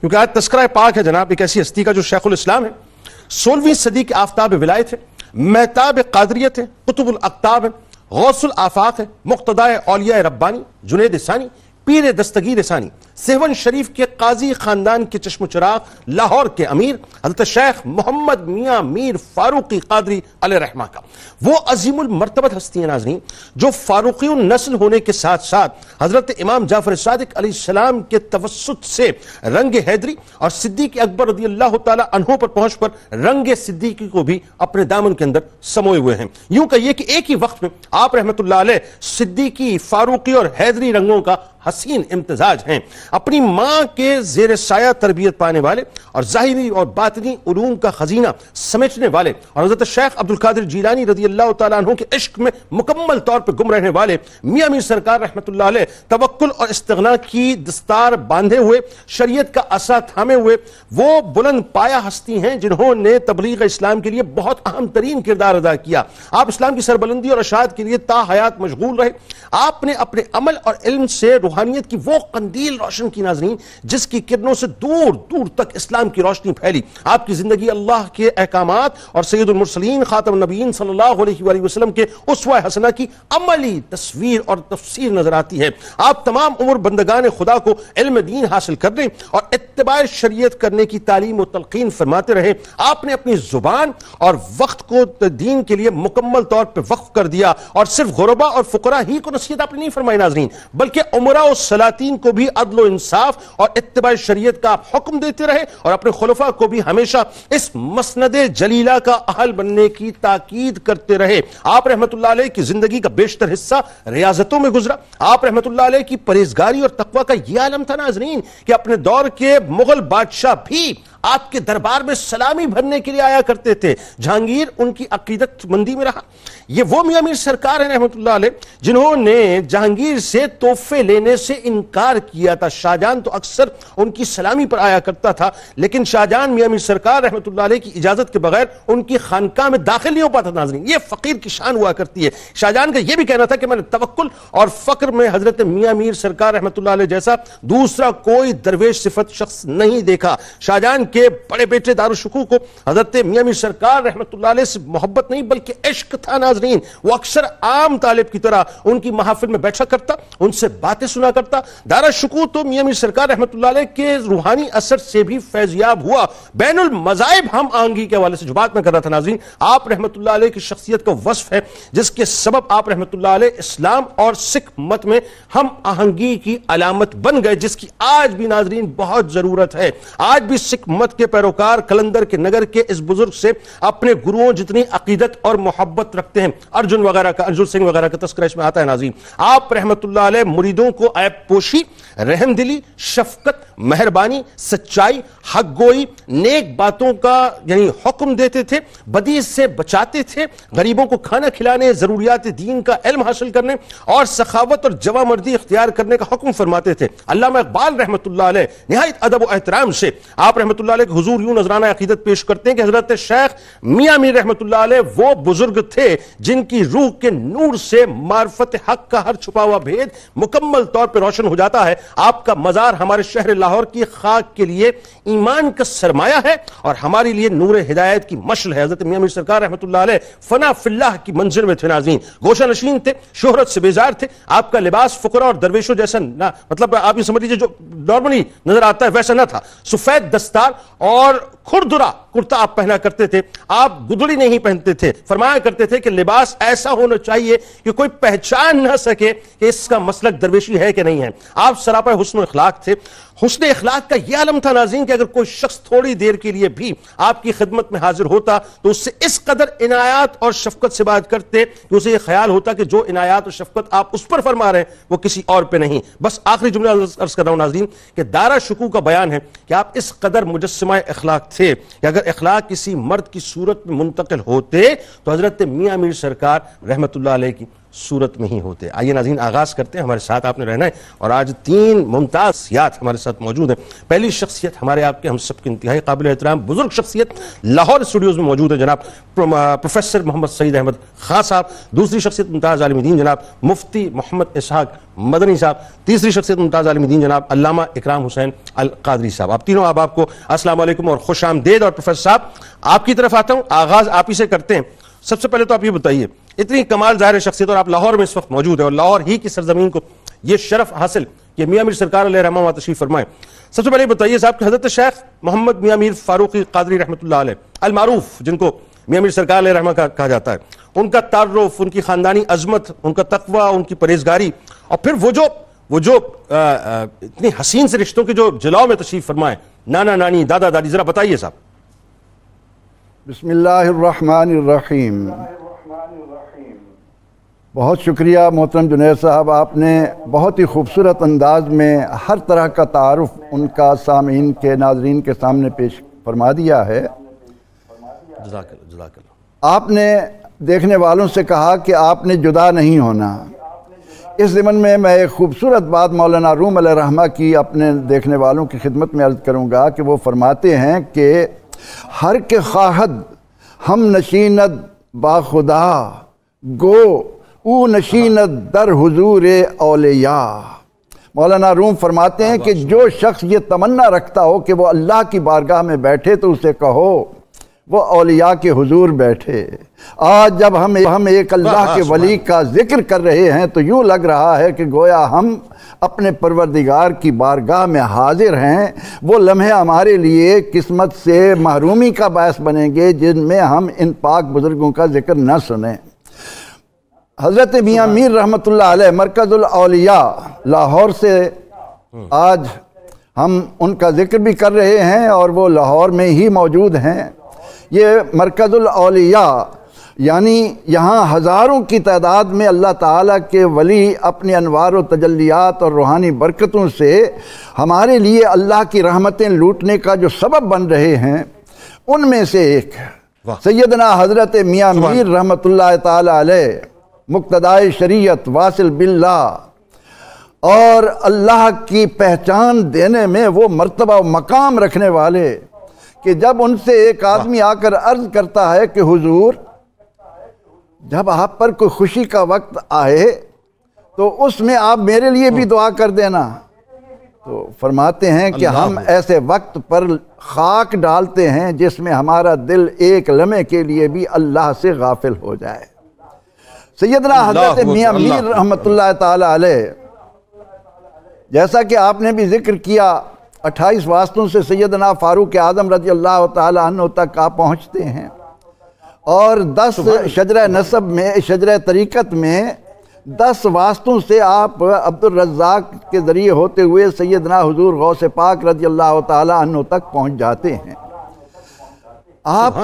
क्योंकि आज तस्करा पाक है जनाब एक ऐसी हस्ती का जो शेख उम है सोलहवीं सदी के आफ्ताब विलायत है महताब कादरियत है कुतुबुल अकताब है गौसल आफाक है मुख्तदा ओलिया रब्बानी जुनेद सानी पीर दस्तगीर सानी सेवन शरीफ के काजी खानदान के चश्म चराग लाहौर के अमीर हजरत शेख मोहम्मद मियाँ मीर फारूकी कादरी रहमा का वो अजीमुल मरतबत हस्ती नाजनी जो फारूकी नस्ल होने के साथ साथ हजरत इमाम जाफर सादिक सलाम के तवसत से रंग हैदरी और सिद्दीक अकबर रदी अल्लाह तहों पर पहुंच पर रंग सिद्दीकी को भी अपने दामन के अंदर समोए हुए हैं यूं कहिए कि एक ही वक्त में आप रहमत सिद्दीकी फारूकी और हैदरी रंगों का हसीन इम्तजाज हैं अपनी माँ के जेर साया तरबियत पाने वाले और ज़ाहरी और बातनी उलूम का खजीना समेटने वाले और हजरत शेख अब्दुल कादिर जीलानी रजी अल्लाह तु के इश्क में मुकम्मल तौर पर गुम रहने वाले मियाँ मीर सरकार रहमत तवक्ल और इस्तना की दस्तार बांधे हुए शरीय का असा थामे हुए वो बुलंद पाया हस्ती हैं जिन्होंने तबलीग इस्लाम के लिए बहुत अहम तरीन किरदार अदा किया आप इस्लाम की सरबुलंदी और अशात के लिए हयात मशगूल रहे आपने अपने अमल और इल्म से रूहानियत की वो कंदील रोशन रोशन की नाजनीन जिसकी किरणों से दूर दूर तक इस्लाम की रोशनी फैली आपकी जिंदगी अल्लाह के अहकाम और सैदुलमरसलिन खातम नबीन सल्लाम के उसवा हसना की अमली तस्वीर और तफसर नजर आती है आप तमाम उम्र बंदगान खुदा को इल्म दीन हासिल करने और इतबा शरीयत करने की तालीम और तलकिन फरमाते रहे आपने अपनी जुबान और वक्त को दीन के लिए मुकम्मल तौर पर वक्फ कर दिया और सिर्फ गुरबा और फुकरा ही को नसीहत आपने नहीं फरमाई नाजरीन बल्कि उमरा और सलातीन को भी अदलो इंसाफ और इतबा शरीय का आप हुक्म देते रहे और अपने खलफा को भी हमेशा इस मसंद जलीला का अहल बनने की ताकीद करते रहे आप रहमत की जिंदगी का बेशतर हिस्सा रियाजतों में गुजरा आप रहमत की परहेजगारी और तकवा का यह आलम था नाजरीन कि अपने दौर के मुगल बादशाह भी आपके दरबार में सलामी भरने के लिए आया करते थे जहांगीर उनकी अकीदतमंदी में रहा ये वो मियाँ मीर सरकार है रहमत जिन्होंने जहांगीर से तोहफे लेने से इनकार किया था शाहजहां तो अक्सर उनकी सलामी पर आया करता था लेकिन शाहजहां मियाँ मीर सरकार रहमत की इजाजत के बगैर उनकी खानका में दाखिल नहीं हो पाता नाजरीन ये फकीर की शान हुआ करती है शाहजहां का यह भी कहना था कि मैंने तवक्ल और फक्र में हजरत मियाँ मीर सरकार रहमत जैसा दूसरा कोई दरवेश सिफत शख्स नहीं देखा शाहजहां के बड़े बेटे दारुशकू को हजरत मियामी सरकार रहमत से मोहब्बत नहीं बल्कि इश्क था नाजरीन वो अक्सर आम तालिब की तरह उनकी महाफिल में बैठा करता उनसे बातें सुना करता दारा शकू तो मियामी सरकार रहमत के रूहानी असर से भी फैजियाब हुआ बैन मजाहब हम आंगी के हवाले से जो बात में कर रहा था नाजरीन आप रहमत की शख्सियत का वसफ है जिसके सबब आप रहमत इस्लाम और सिख मत में हम आहंगी की अलामत बन गए जिसकी आज भी नाजरीन बहुत जरूरत है आज भी सिख उम्मत के पैरोकार कलंदर के नगर के इस बुजुर्ग से अपने गुरुओं जितनी अकीदत और मोहब्बत रखते हैं अर्जुन वगैरह का अर्जुन सिंह वगैरह का तस्कर इसमें आता है नाजीम आप रहमत मुरीदों को ऐप पोशी रहम दिली शफकत मेहरबानी सच्चाई हक गोई नेक बातों का यानी हुक्म देते थे बदीज से बचाते थे गरीबों को खाना खिलाने ज़रूरियात दीन का इल्म हासिल करने और सखावत और जवा मर्दी इख्तियार करने का हुक्म फरमाते थे अल्लाह इकबाल रहमत नहायत अदब एहतराम से आप रहमत रहमत हजूर यूं नजराना अकीदत पेश करते हैं कि हजरत शेख मियाँ मीर रहमत वो बुजुर्ग थे जिनकी रूह के नूर से मार्फत हक का हर छुपा हुआ भेद मुकम्मल तौर पर रोशन हो जाता है आपका मजार हमारे शहर लाहौर की खाक के लिए ईमान का सरमाया है और हमारे लिए नूर हिदायत की मशल है हजरत मियाँ मीर सरकार रहमत फना फिल्लाह की मंजिल में थे नाजीन गोशा नशीन थे शोहरत से बेजार थे आपका लिबास फकर और दरवेशों जैसा ना मतलब आप ये समझ लीजिए जो नॉर्मली नजर आता है वैसा ना था सफेद दस्तार और खुरदुरा कुर्ता आप पहना करते थे आप गुदड़ी नहीं पहनते थे फरमाया करते थे कि लिबास ऐसा होना चाहिए कि कोई पहचान ना सके कि इसका मसलक दरवेशी है कि नहीं है आप सरापा हुसन अखलाक थे हुसन अखलाक का यह आलम था नाजीन कि अगर कोई शख्स थोड़ी देर के लिए भी आपकी खिदमत में हाजिर होता तो उससे इस कदर इनायात और शफकत से बात करते कि उसे यह ख्याल होता कि जो इनायात और शफकत आप उस पर फरमा रहे हैं वो किसी और पर नहीं बस आखिरी जुमला अर्ज कर रहा हूँ नाजीन कि दारा शकू का बयान है कि आप इस कदर मुजस्मा अखलाक थे कि अगर अगर अखलाक किसी मर्द की सूरत में मुंतकिल होते तो हज़रत मियाँ मीर सरकार रहमत की सूरत में ही होते आइए नाजीन आगाज़ करते हैं हमारे साथ आपने रहना है और आज तीन मुमताज़ सियात हमारे साथ मौजूद है पहली शख्सियत हमारे आपके हम सबके इंतहाई काबिल एहतराम बुजुर्ग शख्सियत लाहौर स्टूडियोज़ में मौजूद है जनाब प्रोफेसर मोहम्मद सईद अहमद खां साहब दूसरी शख्सियत मुमताज़ आलमदीन जनाब मुफ्ती मोहम्मद इसहाक मदनी साहब तीसरी शख्सियत मुमताज़ आलमदीन जनाब अलामा इकराम हुसैन अल कादरी साहब आप तीनों आप आपको असलम और खुश आमदेद और प्रोफेसर साहब आपकी तरफ आता हूँ आगाज़ आप ही से करते हैं सबसे पहले तो आप ये बताइए इतनी कमाल जाहिर शख्सियत और आप लाहौर में इस वक्त मौजूद है और लाहौर ही की सरजमीन को यह शरफ हासिल कि मियाँ मीर सरकार रहमा तशरीफ फरमाए सबसे पहले बताइए साहब कि हजरत शेख मोहम्मद मियाँ मीर फारूक कादरी रहमत अलमारूफ जिनको मियाँ मीर सरकार रहमा का कहा जाता है उनका तारफ उनकी ख़ानदानी अजमत उनका तकवा उनकी परहेजगारी और फिर वो जो वो जो आ, आ, इतनी हसीन से रिश्तों के जो जलाओ में तशरीफ फरमाए नाना नानी दादा दादी ज़रा बताइए साहब बसमिल्लर बहुत शुक्रिया मोहतरम जुनेद साहब आपने बहुत ही खूबसूरत अंदाज में हर तरह का तारफ़ उनका सामीन के नाजरीन के सामने पेश फरमा दिया है आपने देखने वालों से कहा कि आपने जुदा नहीं होना इस ज़मन में मैं एक खूबसूरत बात मौलाना रूम रहमा की अपने देखने वालों की खिदमत में अर्ज़ करूँगा कि वो फरमाते हैं कि हर के खाहद हम नशीनत बाखुदा गो ऊ नशीन दर हजूर अलिया मौलाना रूम फरमाते हैं कि जो शख्स ये तमन्ना रखता हो कि वो अल्लाह की बारगाह में बैठे तो उसे कहो वो अलिया के हजूर बैठे आज जब हम हम एक अल्लाह के वली का जिक्र कर रहे हैं तो यूँ लग रहा है कि गोया हम अपने परवरदिगार की बारगाह में हाजिर हैं वो लम्हे हमारे लिए किस्मत से महरूमी का बायस बनेंगे जिनमें हम इन पाक बुज़ुर्गों का जिक्र न सुने हज़रत मियाँ मीर रहमत मरकज़लिया लाहौर से हम्म। आज हम उनका ज़िक्र भी कर रहे हैं और वो लाहौर में ही मौजूद हैं ये मरकज़लिया यानी यहाँ हज़ारों की तादाद में अल्लाह ताला के वली अपने अनवार तजलियात और रूहानी बरकतों से हमारे लिए अल्लाह की रहमतें लूटने का जो सबब बन रहे हैं उनमें से एक सैदना हज़रत मियाँ मीर रहमत ला मुक्तदाय शरीयत वासिल बिल्ला और अल्लाह की पहचान देने में वो मर्तबा मकाम रखने वाले कि जब उनसे एक आदमी आकर अर्ज करता है कि हुजूर जब आप पर कोई खुशी का वक्त आए तो उसमें आप मेरे लिए भी हाँ। दुआ कर देना तो फरमाते हैं कि हम ऐसे वक्त पर खाक डालते हैं जिसमें हमारा दिल एक लम्हे के लिए भी अल्लाह से गाफिल हो जाए सैदना हजरत मियाँ मीर रहमत जैसा कि आपने भी जिक्र किया अट्ठाईस वास्तों से सैदना फ़ारूक आज़म रजी अल्लाह तु तक आप पहुँचते हैं और दस शजर नसब में शजर तरीक़त में दस वास्तों से आप अब्दुलरजाक के ज़रिए होते हुए सैदना हजूर गौ से पाक रजी अल्लाह तु तक पहुँच जाते हैं आप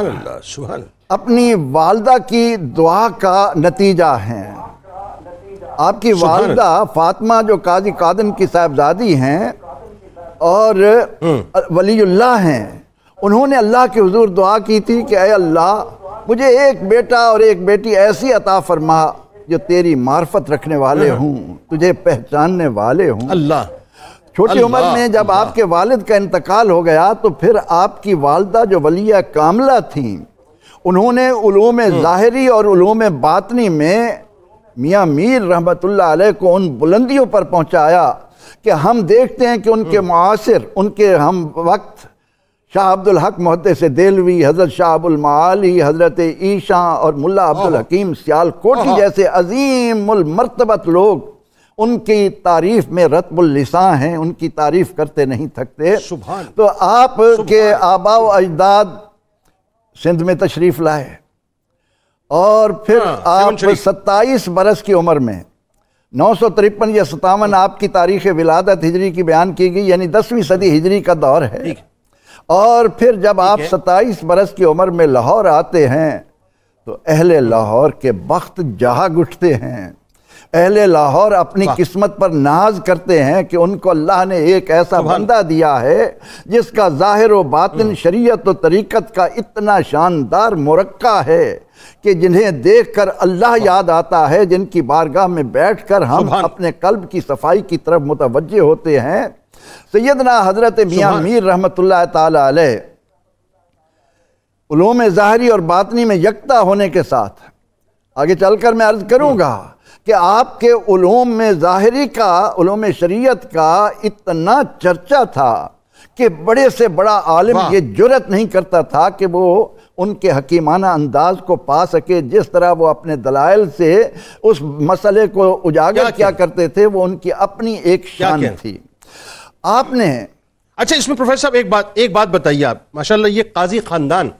सुभान अपनी वालदा की दुआ का नतीजा है आपकी वालदा फातमा जो काजी कादन की साहबजादी हैं और हम्म। वलील्ला हैं उन्होंने अल्लाह के हजूर दुआ की थी कि अय अल्लाह मुझे एक बेटा और एक बेटी ऐसी अता फरमा जो तेरी मार्फत रखने वाले हूँ हम्म। तुझे पहचानने वाले हूँ अल्लाह छोटी उम्र में जब आपके वालिद का इंतकाल हो गया तो फिर आपकी वालदा जो वलिया कामला थी उन्होंने ूम हम्म। ज़ाहरी और बातनी में मियाँ मीर रहमत अलैह को उन बुलंदियों पर पहुँचाया कि हम देखते हैं कि उनके हम्म। मुआसर उनके हम वक्त शाह अब्दुल हक से देलवी हज़रत अबुलमाली हज़रत ईशा और मुल्ला अब्दुल हकीम कोठी जैसे अजीम मरतबत लोग उनकी तारीफ में रतबुल्लिसा हैं उनकी तारीफ करते नहीं थकते तो आप के आबा अजदाद सिंध में तशरीफ लाए और फिर हाँ, आप सत्ताईस बरस की उम्र में नौ सौ तिरपन या सतावन आपकी तारीख विलादत हिजरी की बयान की गई यानी दसवीं सदी हिजरी का दौर है और फिर जब आप सत्ताईस बरस की उम्र में लाहौर आते हैं तो अहले लाहौर के वक्त जहाग उठते हैं अहले लाहौर अपनी किस्मत पर नाज करते हैं कि उनको अल्लाह ने एक ऐसा बंदा दिया है जिसका ज़ाहिर व बातिन हम्म। शरीयत व तरीक़त का इतना शानदार मुरक्का है कि जिन्हें देखकर अल्लाह याद आता है जिनकी बारगाह में बैठकर हम अपने कल्ब की सफाई की तरफ मुतवजह होते हैं सैदना हज़रत मियाँ मीर रहमत तलूम ज़ाहरी और बातनी में यकता होने के साथ आगे चलकर मैं अर्ज़ करूँगा कि आपके उलूम में ज़ाहरी का उलूम शरीयत का इतना चर्चा था कि बड़े से बड़ा आलिम ये जुरत नहीं करता था कि वो उनके हकीमाना अंदाज को पा सके जिस तरह वो अपने दलाइल से उस मसले को उजागर क्या, क्या करते थे वो उनकी अपनी एक शान थी आपने अच्छा इसमें प्रोफेसर साहब एक बात एक बात बताइए आप माशाल्लाह ये काजी ख़ानदान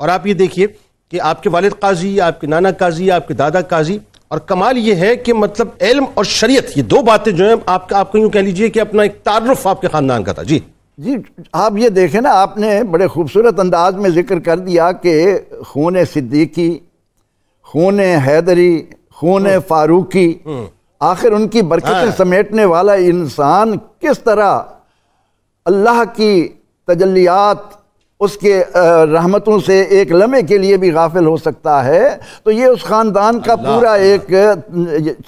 और आप ये देखिए कि आपके वालिद काजी आपके नाना काजी आपके दादा काजी और कमाल ये है कि मतलब इल्म और शरीयत ये दो बातें जो हैं आपका आपको यूँ कह लीजिए कि अपना एक तारफ़ आपके ख़ानदान का था जी जी आप ये देखें ना आपने बड़े खूबसूरत अंदाज में ज़िक्र कर दिया कि खून सिद्दीकी खून हैदरी खून हम्म। फारूकी हम्म। आखिर उनकी बरकतें हाँ। समेटने वाला इंसान किस तरह अल्लाह की तजलियात उसके रहमतों से एक लम्हे के लिए भी गाफिल हो सकता है तो ये उस ख़ानदान का पूरा एक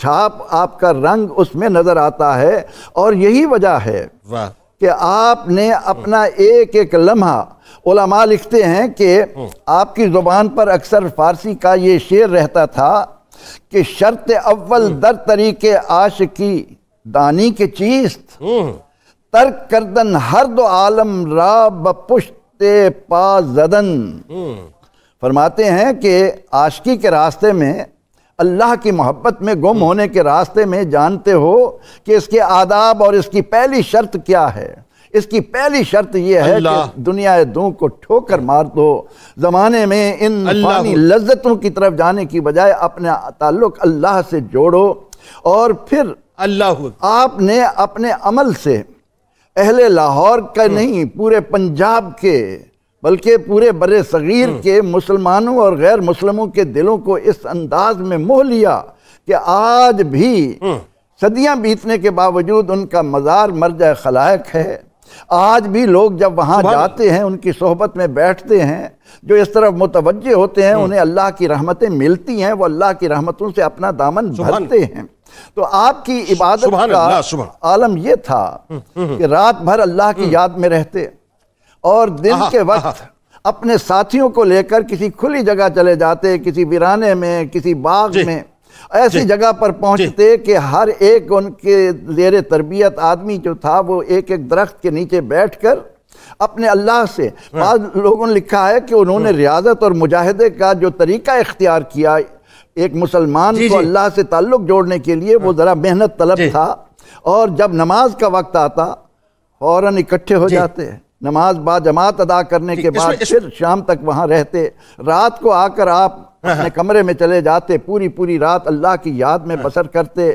छाप आपका रंग उसमें नज़र आता है और यही वजह है कि आपने अपना एक एक लम्हा लिखते हैं कि हम्म। आपकी ज़ुबान पर अक्सर फ़ारसी का ये शेर रहता था कि शर्त अव्वल हम्म। दर तरीके आश की दानी के चीस्त हम्म। तर्क करदन हर दो आलम रा बपुश ते पा जदन हम्म। फरमाते हैं कि आशकी के रास्ते में अल्लाह की मोहब्बत में गुम हम्म। होने के रास्ते में जानते हो कि इसके आदाब और इसकी पहली शर्त क्या है इसकी पहली शर्त यह है कि दुनिया दो को ठोकर हम्म। मार दो ज़माने में इन लज्जतों की तरफ जाने की बजाय अपना ताल्लुक अल्लाह से जोड़ो और फिर अल्लाह आपने अपने अमल से अहले लाहौर का हम्म। नहीं पूरे पंजाब के बल्कि पूरे बर सग़ीर हम्म। के मुसलमानों और गैर मुसलमों के दिलों को इस अंदाज में मोह लिया कि आज भी हम्म। सदियां बीतने के बावजूद उनका मज़ार मर्ज खलायक है आज भी लोग जब वहाँ जाते हैं उनकी सोहबत में बैठते हैं जो इस तरफ मुतवजे होते हैं उन्हें अल्लाह की रहमतें मिलती हैं वो अल्लाह की रहमतों से अपना दामन भरते हैं तो आपकी इबादत का आलम यह था कि रात भर अल्लाह की याद में रहते और दिन के वक्त अपने साथियों को लेकर किसी खुली जगह चले जाते किसी वीराने में किसी बाग में ऐसी जगह पर पहुंचते कि हर एक उनके जेर तरबियत आदमी जो था वो एक एक दरख्त के नीचे बैठकर अपने अल्लाह से हाँ। बाद लोगों ने लिखा है कि उन्होंने हाँ। रियाजत और मुजाहदे का जो तरीका इख्तियार किया एक मुसलमान को अल्लाह से ताल्लुक जोड़ने के लिए वो हाँ। ज़रा मेहनत तलब था और जब नमाज का वक्त आता फौरन इकट्ठे हो जाते हैं नमाज बाद जमात अदा करने के बाद फिर शाम तक वहाँ रहते रात को आकर आप हाँ, अपने हाँ। कमरे में चले जाते पूरी पूरी रात अल्लाह की याद में बसर करते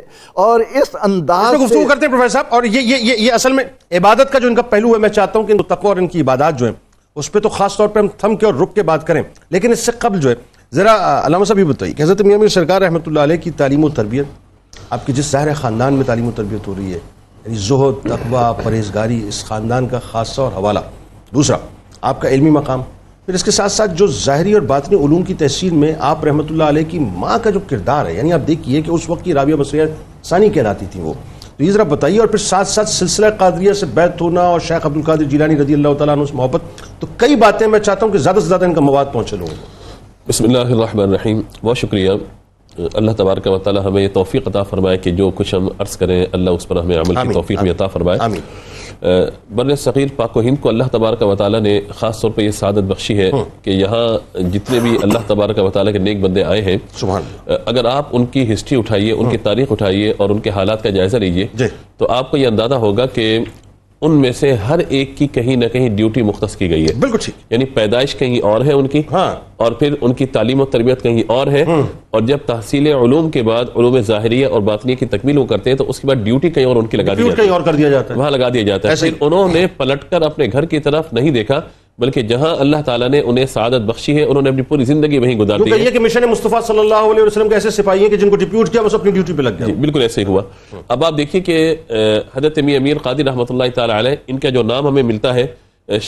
और इस अंदाज गुफ्तु करते प्रोफेसर साहब और ये ये ये ये असल में इबादत का जो इनका पहलू है मैं चाहता हूँ कि तकवा और इनकी इबादत जो है उस पर तो खास तौर पर हम थम के और रुक के बात करें लेकिन इससे कबल जो है ज़रा अलामा साहब ये बताइए कि हज़रत मियाँ मीर सरकार रहमत लाई की तलीम और तरबियत आपके जिस ज़ाहिर ख़ानदान में तालीम और तरबियत हो रही है यानी जहद तकवा परहेजगारी इस ख़ानदान का खासा और हवाला दूसरा आपका इलमी मकाम फिर इसके साथ साथ जो ज़ाहरी और बातनी ूम की तहसील में आप रहमत ला की माँ का जो किरदार है यानी आप देखिए कि उस वक्त की राबिया मसैर सानी कहलाती थी वो तो ये ज़रा बताइए और फिर साथ साथ सिलसिला कादरिया से बैत होना और शेख अब्दुल कादिर जिलानी रजी अल्लाह तुम मोहब्बत तो कई बातें मैं चाहता हूँ कि ज़्यादा से ज़्यादा इनका मवाद पहुँचे लोगों को बसमीम बहुत शुक्रिया अल्लाह तबारक वाली हमें तोफ़ी अता फ़रमाए कि जो कुछ हम अर्ज़ करें अल्लाह उस पर हमें अमल की तोफ़ी में अता फ़रमाए बर सकीर पाक हिंद को अल्लाह तबारक वाली ने ख़ास तौर पर यह सदत बख्शी है हम्म। कि यहाँ जितने भी अल्लाह तबारक वाली के नेक बंदे आए हैं अगर आप उनकी हिस्ट्री उठाइए उनकी हम्म। तारीख उठाइए और उनके हालात का जायज़ा लीजिए तो आपको यह अंदाज़ा होगा कि उनमें से हर एक की कहीं ना कहीं ड्यूटी मुख्त की गई है बिल्कुल ठीक यानी पैदाइश कहीं और है उनकी हाँ। और फिर उनकी तालीम और तरबियत कहीं और है हम्म। और जब तहसील ूम के बाद जाहरी और बातनी की तकमील वो करते हैं तो उसके बाद ड्यूटी कहीं और उनकी लगा दी जाती है वहां लगा दिया जाता है फिर उन्होंने पलटकर अपने घर की तरफ नहीं देखा बल्कि जहां अल्लाह ताला ने उन्हें सादत बख्शी है उन्होंने अपनी पूरी जिंदगी वहीं गुजार दी है कि मिशन मुस्तफ़ा सल्लल्लाहु अलैहि वसल्लम के ऐसे सिपाही हैं कि जिनको डिप्यूट किया बस अपनी ड्यूटी पे लग गया बिल्कुल ऐसे ही हुआ अब आप देखिए कि हजरत अमी अमीर कादिर रहमत ताली इनका जो नाम हमें मिलता है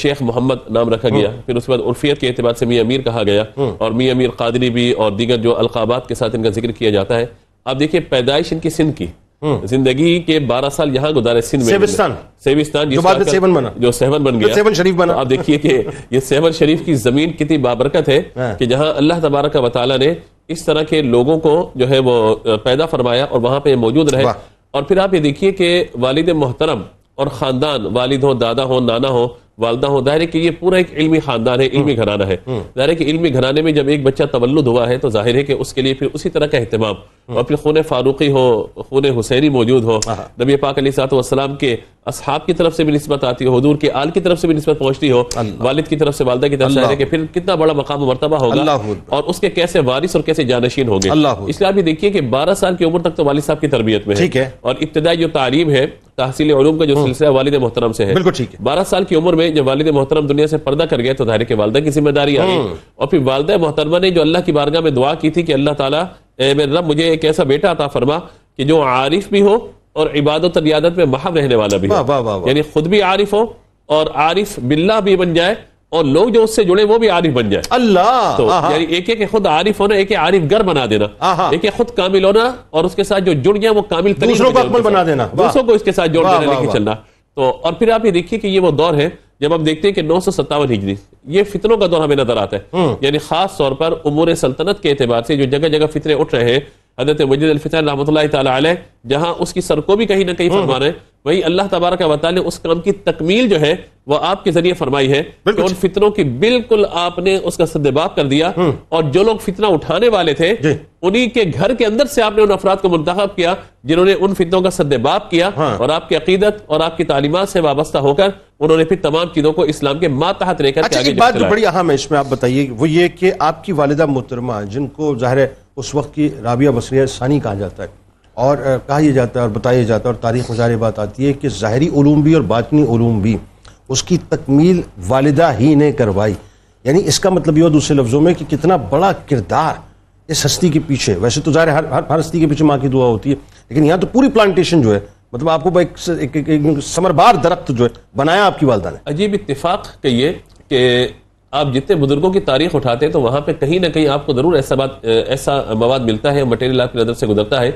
शेख मोहम्मद नाम रखा गया हम्म। फिर उसके बाद उर्फियत के अतबार से मियाँ अमीर कहा गया हम्म। और मियाँ अमीर कादरी भी और दीगर जो अलकाबात के साथ इनका जिक्र किया जाता है आप देखिए पैदाइश इनकी सिंध की हम्म। जिंदगी के बारह साल यहाँ गुजारे सिंध में सेविस्तान जो तो बाद सेवन बना जो सेवन बन तो गया सेवन शरीफ बना तो आप देखिए कि ये सेवन शरीफ की जमीन कितनी बाबरकत है हाँ। कि जहाँ अल्लाह तबारक वाली ने इस तरह के लोगों को जो है वो पैदा फरमाया और वहां पे मौजूद रहे और फिर आप ये देखिए कि वालिद मोहतरम और ख़ानदान वालिद हो दादा हो नाना हो वालदा हो दायरे कि ये पूरा एक इल्मी खानदान है इल्मी हम्म। घराना है दायरे हम्म। कि इल्मी घराने में जब एक बच्चा तवल्लुद हुआ है तो जाहिर है कि उसके लिए फिर उसी तरह का अहतमाम हम्म। और फिर खून फारूकी हो खून हुसैनी मौजूद हो नबी पाक अली के असहाब की तरफ से भी नस्बत आती हो हदूर के आल की तरफ से भी नस्बत पहुंचती हो वालिद की तरफ से वालदा की तरफ से फिर कितना बड़ा मकाम मरतबा होगा और उसके कैसे वारिस और कैसे जानशीन होंगे इसलिए आप ये देखिए कि बारह साल की उम्र तक तो वालिद साहब की तरबियत में है और इब्तदाई जो तालीम है तहसील का जो हम्म। सिलसिला वालिद मोहतरम से है बिल्कुल ठीक है बारह साल की उम्र में जब वालिद मोहतरम दुनिया से पर्दा कर गए तो दायरे के वालदा की जिम्मेदारी आई हम्म। और फिर वालद मोहतरमा ने जो अल्लाह की बारगाह में दुआ की थी कि अल्लाह तला मेरा रब मुझे एक ऐसा बेटा आता फरमा कि जो आरिफ भी हो और इबादत और यादत में महा रहने वाला भी यानी खुद भी आरिफ हो और आरिफ बिल्ला भी बन जाए और लोग जो उससे जुड़े वो भी आरिफ बन जाए अल्लाह तो यानी एक एक खुद आरिफ होना एक आरिफ गर बना देना एक खुद कामिल होना और उसके साथ जो जुड़ गया वो कामिल बना देना दूसरों को इसके साथ जोड़ लेके चलना तो और फिर आप ये देखिए कि ये वो दौर है जब हम देखते हैं कि नौ सौ सत्तावन हिजरी ये फितरों का दौर हमें नजर आता है हम्म। यानी खास तौर पर उमूर सल्तनत के अतबार से जो जगह जगह फितरे उठ रहे हैं हजरत मजीद अलफितर रहमत जहाँ उसकी सर को भी कहीं ना कहीं फरमा रहे हैं वही अल्लाह तबारक वाली उस काम की तकमील जो है वह आपके जरिए फरमाई है कि उन फितरों की बिल्कुल आपने उसका सदबाब कर दिया हम्म। और जो लोग फितना उठाने वाले थे उन्हीं के घर के अंदर से आपने उन अफराद को मुंतब किया जिन्होंने उन फितरों का सदबाब किया हाँ। और आपकी अकीदत और आपकी तालीमत से वाबस्ता होकर उन्होंने फिर तमाम चीजों को इस्लाम के मातहत लेकर अच्छा, आप बताइए वो ये आपकी वालिदा मोहतरमा जिनको जाहिर है उस वक्त की राबिया बसरिया सानी कहा जाता है और कहा यह जाता है और बताया जाता है और तारीख गुजार बात आती है कि ज़ाहरी ओलूम भी और बातनी ओलूम भी उसकी तकमील वालदा ही ने करवाई यानी इसका मतलब यह दूसरे लफ्ज़ों में कि कितना बड़ा किरदार इस हस्ती के पीछे वैसे तो ज़ाहिर हर हर हस्ती के पीछे माँ की दुआ होती है लेकिन यहाँ तो पूरी प्लांटेशन जो है मतलब आपको एक, एक, एक, एक समरबार दरख्त जो है बनाया आपकी वालदा ने अजीब इतफाक़ कहिए कि आप जितने बुजुर्गों की तारीख उठाते हैं तो वहाँ पे कहीं ना कहीं आपको ज़रूर ऐसा बात ऐसा मवाद मिलता है मटेरियल आपकी नज़र से गुजरता है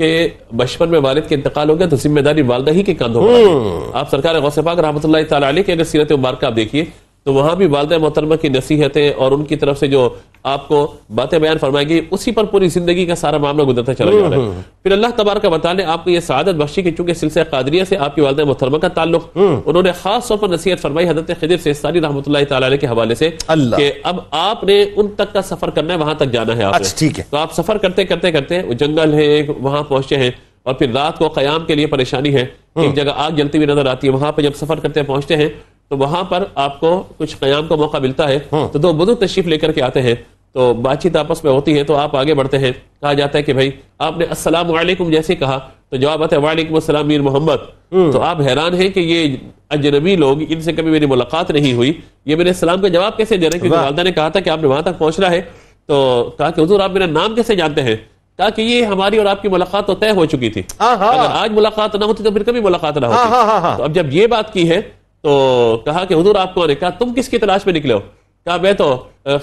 कि बचपन में वालिद के इंतकाल हो गया तो जिम्मेदारी वालदा ही के कंधों हम्म। आप सरकार गौसे पाक रहमत के अगर सीरत मुबारक आप देखिए तो वहां भी वालदा मोहतरमा की नसीहतें और उनकी तरफ से जो आपको बातें बयान फरमाएगी उसी पर पूरी जिंदगी का सारा मामला गुजरता चला जा रहा है हम्म, हम्म। फिर अल्लाह तबार का बताने आपको ये सदत बख्शी की चूंकि सिलसिला कादरिया से आपकी वालदा मोहतरमा का ताल्लुक हम्म। उन्होंने खास तौर पर नसीहत फरमाई हजरत खजर से सारी रहमत के हवाले से कि अब आपने उन तक का सफर करना है वहां तक जाना है अच्छा, ठीक है तो आप सफर करते करते करते जंगल है वहां पहुंचे हैं और फिर रात को क्याम के लिए परेशानी है एक जगह आग जलती हुई नजर आती है वहां पर जब सफर करते पहुंचते हैं तो वहां पर आपको कुछ क्याम का मौका मिलता है हाँ। तो दो बुजुर्ग तशरीफ लेकर के आते हैं तो बातचीत आपस में होती है तो आप आगे बढ़ते हैं कहा जाता है कि भाई आपने असलम वालेकुम जैसे कहा तो जवाब आता है वालेकुम असलम मीर मोहम्मद हम्म। तो आप हैरान हैं कि ये अजनबी लोग इनसे कभी मेरी मुलाकात नहीं हुई ये मेरे सलाम का जवाब कैसे दे रहे हैं क्योंकि ने कहा था कि आपने वहां तक पहुंचना है तो कहा कि हजूर आप मेरा नाम कैसे जानते हैं कहा कि ये हमारी और आपकी मुलाकात तो तय हो चुकी थी अगर आज मुलाकात ना होती तो फिर कभी मुलाकात ना होती तो अब जब ये बात की है तो कहा कि हजूर आप कौन है कहा तुम किसकी तलाश में निकले हो कहा मैं तो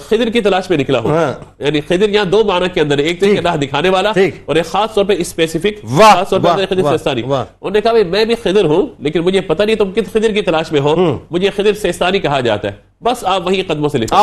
खिदिर की तलाश में निकला हूँ हाँ। यानी खिदिर यहाँ दो माना के अंदर एक तरीके तो राह दिखाने वाला और एक खास तौर पर स्पेसिफिक खास तौर पे उन्होंने कहा मैं भी खिदिर हूँ लेकिन मुझे पता नहीं तुम किस खिदिर की तलाश में हो हम्म। मुझे खिदिर सेस्तानी कहा जाता है बस आप वही कदमों से लिखा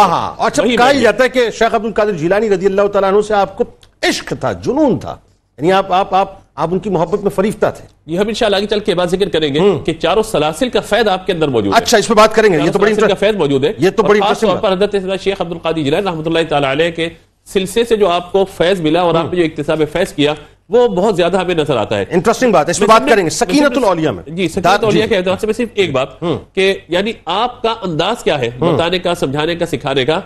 अच्छा, जाता है कि शेख अब्दुल कादिर जिलानी रजी अल्लाह तला से आपको इश्क था जुनून था यानी आप आप आप आप उनकी मोहब्बत में फरीफता थे ये हम इंशाल्लाह आगे चल के बाद जिक्र करेंगे हम्म। कि चारों सलासिल का फैद आपके अंदर मौजूद है अच्छा इस पर बात करेंगे ये तो बड़ी का फैद मौजूद है ये तो बड़ी हजरत शेख अब्दुल कादी जिला रहमत के सिलसिले से जो आपको फैज मिला और हम्म। आपने जो इकतसाब फैज किया वो बहुत ज्यादा हमें नजर आता है इंटरेस्टिंग बात है इस इसमें बात करेंगे सकीनतुल औलिया में जी सकीनतुल के एतबार से सिर्फ एक बात हम्म। कि यानी आपका अंदाज क्या है बताने का समझाने का सिखाने का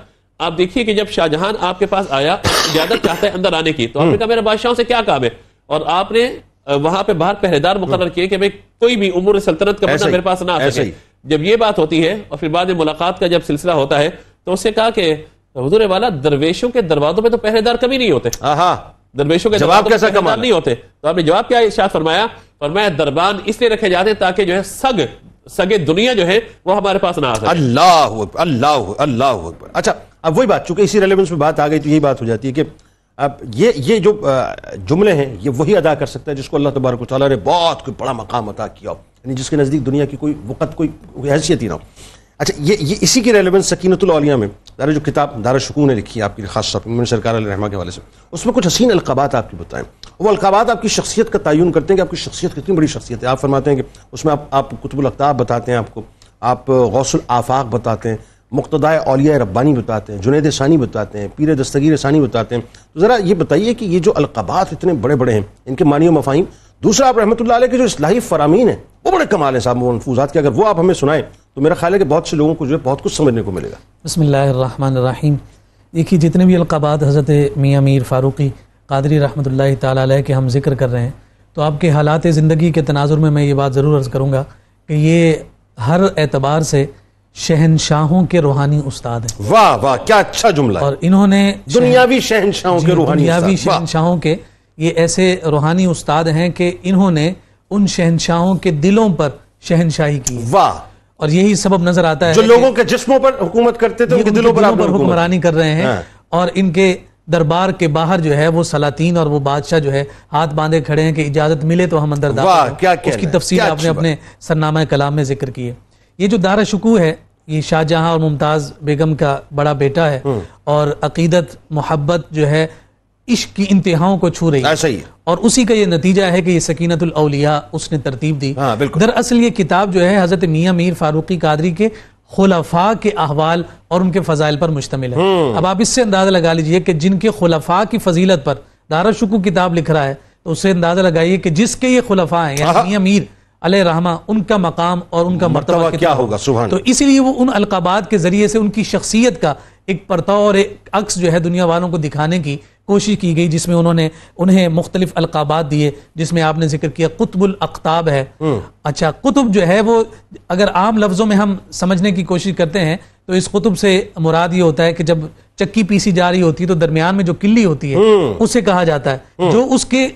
आप देखिए कि जब शाहजहां आपके पास आया ज्यादा चाहता है अंदर आने की तो आपने कहा मेरे बादशाहों से क्या काम है और आपने वहां पे बाहर पहरेदार मुकर किए कि भाई कोई भी उमूर सल्तनत का पता मतलब मेरे पास ना आ सके जब ये बात होती है और फिर बाद में मुलाकात का जब सिलसिला होता है तो उससे कहा कि हजूर वाला दरवेशों के दरवाजों पे तो पहरेदार कभी नहीं होते दरवेशों के जवाब कैसा कमाल नहीं होते तो आपने जवाब क्या इशाद फरमाया मैं दरबान इसलिए रखे जाते ताकि जो है सग सगे दुनिया जो है वो हमारे पास ना आ अल्लाह अल्लाह अल्लाह अच्छा अब वही बात चूंकि इसी रेलेवेंस में बात आ गई तो यही बात हो जाती है कि अब ये ये जो जुमले हैं ये वही अदा कर सकता है जिसको अल्लाह तबारक ताली ने बहुत कोई बड़ा मकाम अदा किया हो यानी जिसके नज़दीक दुनिया की कोई वक़्त कोई, हैसियत ही ना हो अच्छा ये ये इसी की रेलिवेंस सकीनतलिया में दारा जो किताब दारा शकून ने लिखी है आपकी खास तौर पर सरकार रहमा के हवाले से उसमें कुछ हसीन अलकबात आपकी बताएं वो अलकबात आपकी शख्सियत का तयन करते हैं कि आपकी शख्सियत कितनी बड़ी शख्सियत है आप फरमाते हैं कि उसमें आप, आप कुतुबुल अख्ताब बताते हैं आपको आप गौसल आफाक बताते हैं मुख्तदाय अलिया रब्बानी बताते हैं जुनेद सानी बताते हैं पीर दस्तगीर सानी बताते हैं तो ज़रा ये बताइए कि ये जो अलकबात इतने बड़े बड़े हैं इनके मानी मफाहिम दूसरा आप रहमत के जो असलाही फरामीन है वो बड़े कमाल हैं साहब मनफूजात के अगर वो आप हमें सुनाएं तो मेरा ख्याल है कि बहुत से लोगों को जो है बहुत कुछ समझने को मिलेगा बसमिल्ल देखिए जितने भी अलकबात हज़रत मियाँ मीर फ़ारूकी कादरी रहमत ला के हम जिक्र कर रहे हैं तो आपके हालात ज़िंदगी के तनाजुर में मैं ये बात ज़रूर अर्ज़ करूँगा कि ये हर एतबार से शहनशाहों के रूहानी उस्ताद हैं वाह वाह क्या अच्छा जुमला और इन्होंने दुनियावी शहनशाहों के रूहानी दुनियावी शहनशाहों के ये ऐसे रूहानी उस्ताद हैं कि इन्होंने उन शहनशाहों के दिलों पर शहनशाही की वाह और यही सबब नजर आता है जो लोगों के जिस्मों पर हुकूमत करते थे उनके दिलों पर हुक्मरानी कर रहे हैं हाँ। और इनके दरबार के बाहर जो है वो सलातीन और वो बादशाह जो है हाथ बांधे खड़े हैं कि इजाजत मिले तो हम अंदर दाखिल उसकी तफसील आपने अपने सरनामा कलाम में जिक्र किए ये जो दारा शकू है ये शाहजहां और मुमताज़ बेगम का बड़ा बेटा है हम्म। और अकीदत मोहब्बत जो है इश्क की इंतहाओं को छू रही है और उसी का ये नतीजा है कि ये सकीनतुल उसने तरतीब दी हाँ, दरअसल ये किताब जो है हज़रत मियाँ मीर फारूकी कादरी के खुलफा के अहवाल और उनके फजाइल पर मुश्तमिल है हम्म। अब आप इससे अंदाज़ा लगा लीजिए कि जिनके खुलफा की फजीलत पर दारा शुकू किताब लिख रहा है तो उससे अंदाज़ा लगाइए कि जिसके ये खुलफा है यानी हाँ। मियाँ मीर रहमा उनका मकाम और उनका मरतबा क्या होगा सुबह तो इसीलिए वो उन अलकाबात के ज़रिए से उनकी शख्सियत का एक परताव और एक अक्स जो है दुनिया वालों को दिखाने की कोशिश की गई जिसमें उन्होंने उन्हें मुख्तलिफ अलकाबात दिए जिसमें आपने जिक्र किया कुतबुल अख्ताब है हम्म। अच्छा कुतुब जो है वो अगर आम लफ्ज़ों में हम समझने की कोशिश करते हैं तो इस कुतुब से मुराद ये होता है कि जब चक्की पीसी जा रही होती है तो दरमियान में जो किली होती है हम्म। उसे कहा जाता है हम्म। जो उसके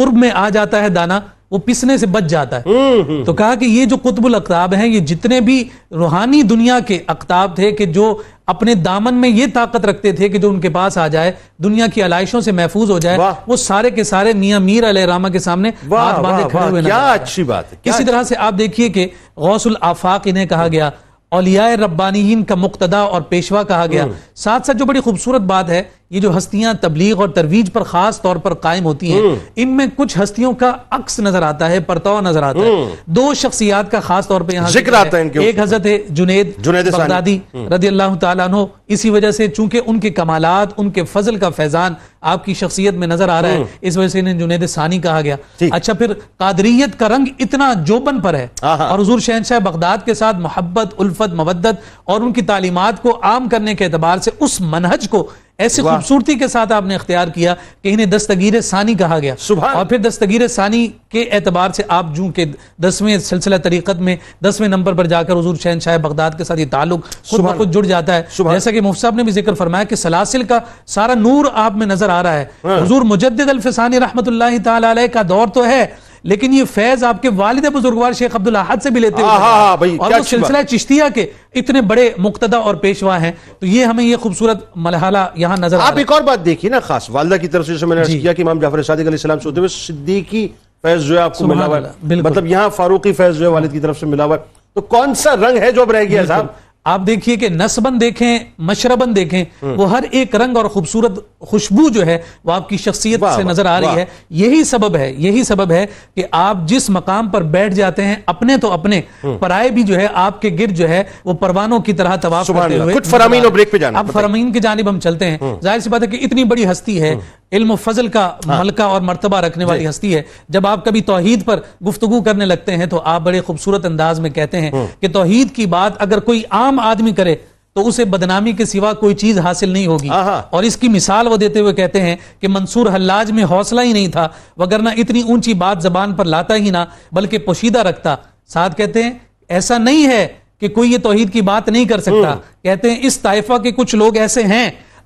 कुर्ब में आ जाता है दाना वो पिसने से बच जाता है हम्म, हम्म। तो कहा कि ये जो कुतबुल अकताब हैं ये जितने भी रूहानी दुनिया के अकताब थे कि जो अपने दामन में ये ताकत रखते थे कि जो उनके पास आ जाए दुनिया की अलाइशों से महफूज हो जाए वो सारे के सारे मियाँ मीर अलामा के सामने हाथ बांधे खड़े हुए क्या अच्छी बात है इसी तरह से आप देखिए कि गौसुल आफाक इन्हें कहा गया औलिया रब्बानी का मुक्तदा और पेशवा कहा गया हम्म। साथ साथ जो बड़ी खूबसूरत बात है ये जो हस्तियां तबलीग और तरवीज पर खास तौर पर कायम होती हैं हम्म। इनमें कुछ हस्तियों का अक्स नजर आता है परतव नजर आता है हम्म। दो शख्सियात का खास तौर पर यहाँ जिक्र आता है इनके एक हजरत है जुनेद जुनेद बगदादी रदी अल्लाह तु इसी वजह से चूंकि उनके कमालात उनके फजल का फैजान आपकी शख्सियत में नजर आ रहा है हम्म। इस वजह से इन्हें जुनेद सानी कहा गया अच्छा फिर कादरीत का रंग इतना जोबन पर है और हजूर शहनशाह बगदाद के साथ मोहब्बत उल्फत मवदत और उनकी तालीमत को आम करने के अतबार से उस मनहज को ऐसी खूबसूरती के साथ आपने अख्तियार किया कि इन्हें दस्तगीर सानी कहा गया सुबह और फिर दस्तगीर सानी के एतबार से आप जू के दसवें सिलसिला तरीक़त में दसवें नंबर पर जाकर हजूर शहन शाह बगदाद के साथ ये ताल्लुक खुद खुद जुड़ जाता है जैसा कि मुफ्त साहब ने भी जिक्र फरमाया कि सलासिल का सारा नूर आप में नजर आ रहा है हजूर हाँ। मुजद अलफसानी रहमत का दौर तो है लेकिन ये फैज आपके वालिद बुजुर्गवार शेख अब्दुल अहद से भी लेते हैं और वो सिलसिला चिश्तिया के इतने बड़े मुक्तदा और पेशवा हैं तो ये हमें ये खूबसूरत मलहला यहाँ नजर आप एक और बात देखिए ना खास वालदा की तरफ से मैंने किया कि इमाम जाफर सदक से होते हुए सिद्दीकी फैज जो है आपको मिला हुआ मतलब यहाँ फारूकी फैज जो है वालिद की तरफ से मिला हुआ तो कौन सा रंग है जो अब रह गया साहब आप देखिए कि नस्बन देखें मशरबन देखें हम्म। वो हर एक रंग और खूबसूरत खुशबू जो है वो आपकी शख्सियत से नजर आ रही है यही सबब है यही सबब है कि आप जिस मकाम पर बैठ जाते हैं अपने तो अपने हम्म। पराए भी जो है आपके गिर जो है वो परवानों की तरह तवाफ करते हुए कुछ फरामीन और ब्रेक पे जाना अब फरामीन की जानब हम चलते हैं हम्म। जाहिर सी बात है कि इतनी बड़ी हस्ती है हम्म। इल्म फजल का हाँ। मलका और मरतबा रखने वाली हस्ती है जब आप कभी तोहहीद पर गुफ्तगु करने लगते हैं तो आप बड़े खूबसूरत अंदाज में कहते हैं कि तोहहीद की बात अगर कोई आम आदमी करे तो उसे बदनामी के सिवा कोई चीज हासिल नहीं होगी और इसकी मिसाल वो देते हुए कहते हैं कि मंसूर हल्लाज में हौसला ही नहीं था वगरना इतनी ऊंची बात जबान पर लाता ही ना बल्कि पोशीदा रखता साथ कहते हैं ऐसा नहीं है कि कोई ये तोहहीद की बात नहीं कर सकता हम्म। कहते हैं इस ताइफा के कुछ लोग ऐसे हैं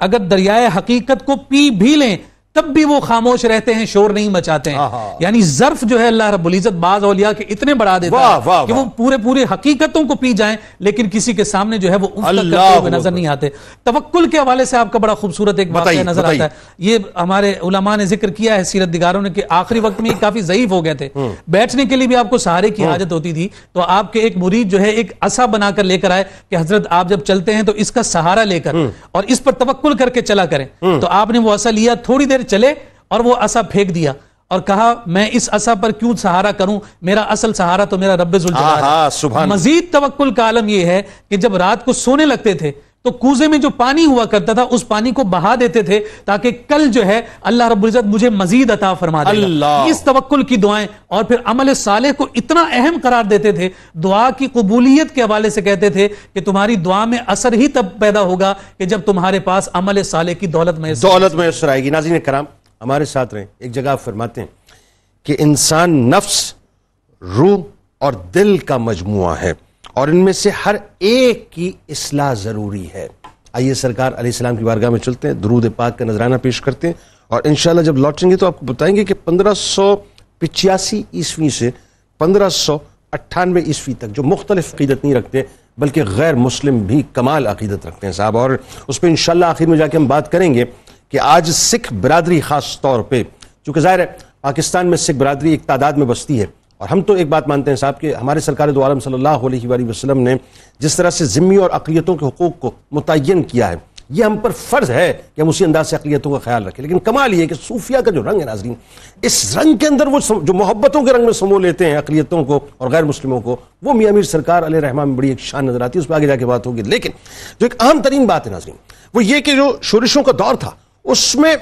अगर दरियाए हकीकत को पी भी लें तब भी वो खामोश रहते हैं शोर नहीं मचाते हैं यानी जर्फ जो है अल्लाह रबुल्जत बाज औलिया के इतने बढ़ा देता वा, है कि वो पूरे पूरे हकीकतों को पी जाएं लेकिन किसी के सामने जो है वो हुए नजर नहीं आते तवक्ल के हवाले से आपका बड़ा खूबसूरत एक बात नजर आता है ये हमारे उलमा ने जिक्र किया है सीरत दिगारों ने कि आखिरी वक्त में काफी जयीफ हो गए थे हम्म। बैठने के लिए भी आपको सहारे की हम्म। हाजत होती थी तो आपके एक मुरीद जो है एक असा बनाकर लेकर आए कि हजरत आप जब चलते हैं तो इसका सहारा लेकर हम्म। और इस पर तवक्ल करके चला करें तो आपने वो असा लिया थोड़ी देर चले और वो असा फेंक दिया और कहा मैं इस असा पर क्यों सहारा करूं मेरा असल सहारा तो मेरा रब्बुल मजीद तवक्ल का आलम यह है कि जब रात को सोने लगते थे तो कूजे में जो पानी हुआ करता था उस पानी को बहा देते थे ताकि कल जो है अल्लाह रबुल्जत मुझे मजीद अता फरमा अल्लाह इस तवक्ल की दुआएं और फिर अमल साले को इतना अहम करार देते थे दुआ की कबूलियत के हवाले से कहते थे कि तुम्हारी दुआ में असर ही तब पैदा होगा कि जब तुम्हारे पास अमल साले की दौलत में दौलत में असर आएगी नाजिन कराम हमारे साथ रहे एक जगह फरमाते हैं कि इंसान नफ्स रूह और दिल का मजमु है और इनमें से हर एक की असलाह ज़रूरी है आइए सरकार अलीसलाम की बारगाह में चलते हैं दरूद पाक का नजराना पेश करते हैं और इन जब लौटेंगे तो आपको बताएंगे कि पंद्रह सौ पिचासी ईस्वी से पंद्रह सौ अट्ठानवे ईस्वी तक जो मुख्तलिफ अकीदत नहीं रखते बल्कि गैर मुस्लिम भी कमाल अकीदत रखते हैं साहब और उस पर इन आखिर में जाके हम बात करेंगे कि आज सिख बरदरी ख़ास तौर पर चूँकि ज़ाहिर है पाकिस्तान में सिख बरदरी एक तादाद में बसती है और हम तो एक बात मानते हैं साहब कि हमारे सरकार दो आलम सल्ला वसलम ने जिस तरह से ज़िम्मी और अकलीतों के हकूक़ को मुतन किया है ये हम पर फ़र्ज़ है कि हम उसी अंदाज से अकलीतों का ख्याल रखें लेकिन कमाल ये कि सूफिया का जो रंग है नाजरीन इस रंग के अंदर वो जो मोहब्बतों के रंग में समो लेते हैं अकलीतों को और गैर मुस्लिमों को वो मियाँ मीर सरकार रहमान में बड़ी एक शान नज़र आती है उस पर आगे जाके बात होगी लेकिन जो एक अहम तरीन बात है नाजरीन वो ये कि जो शोरिशों का दौर था उसमें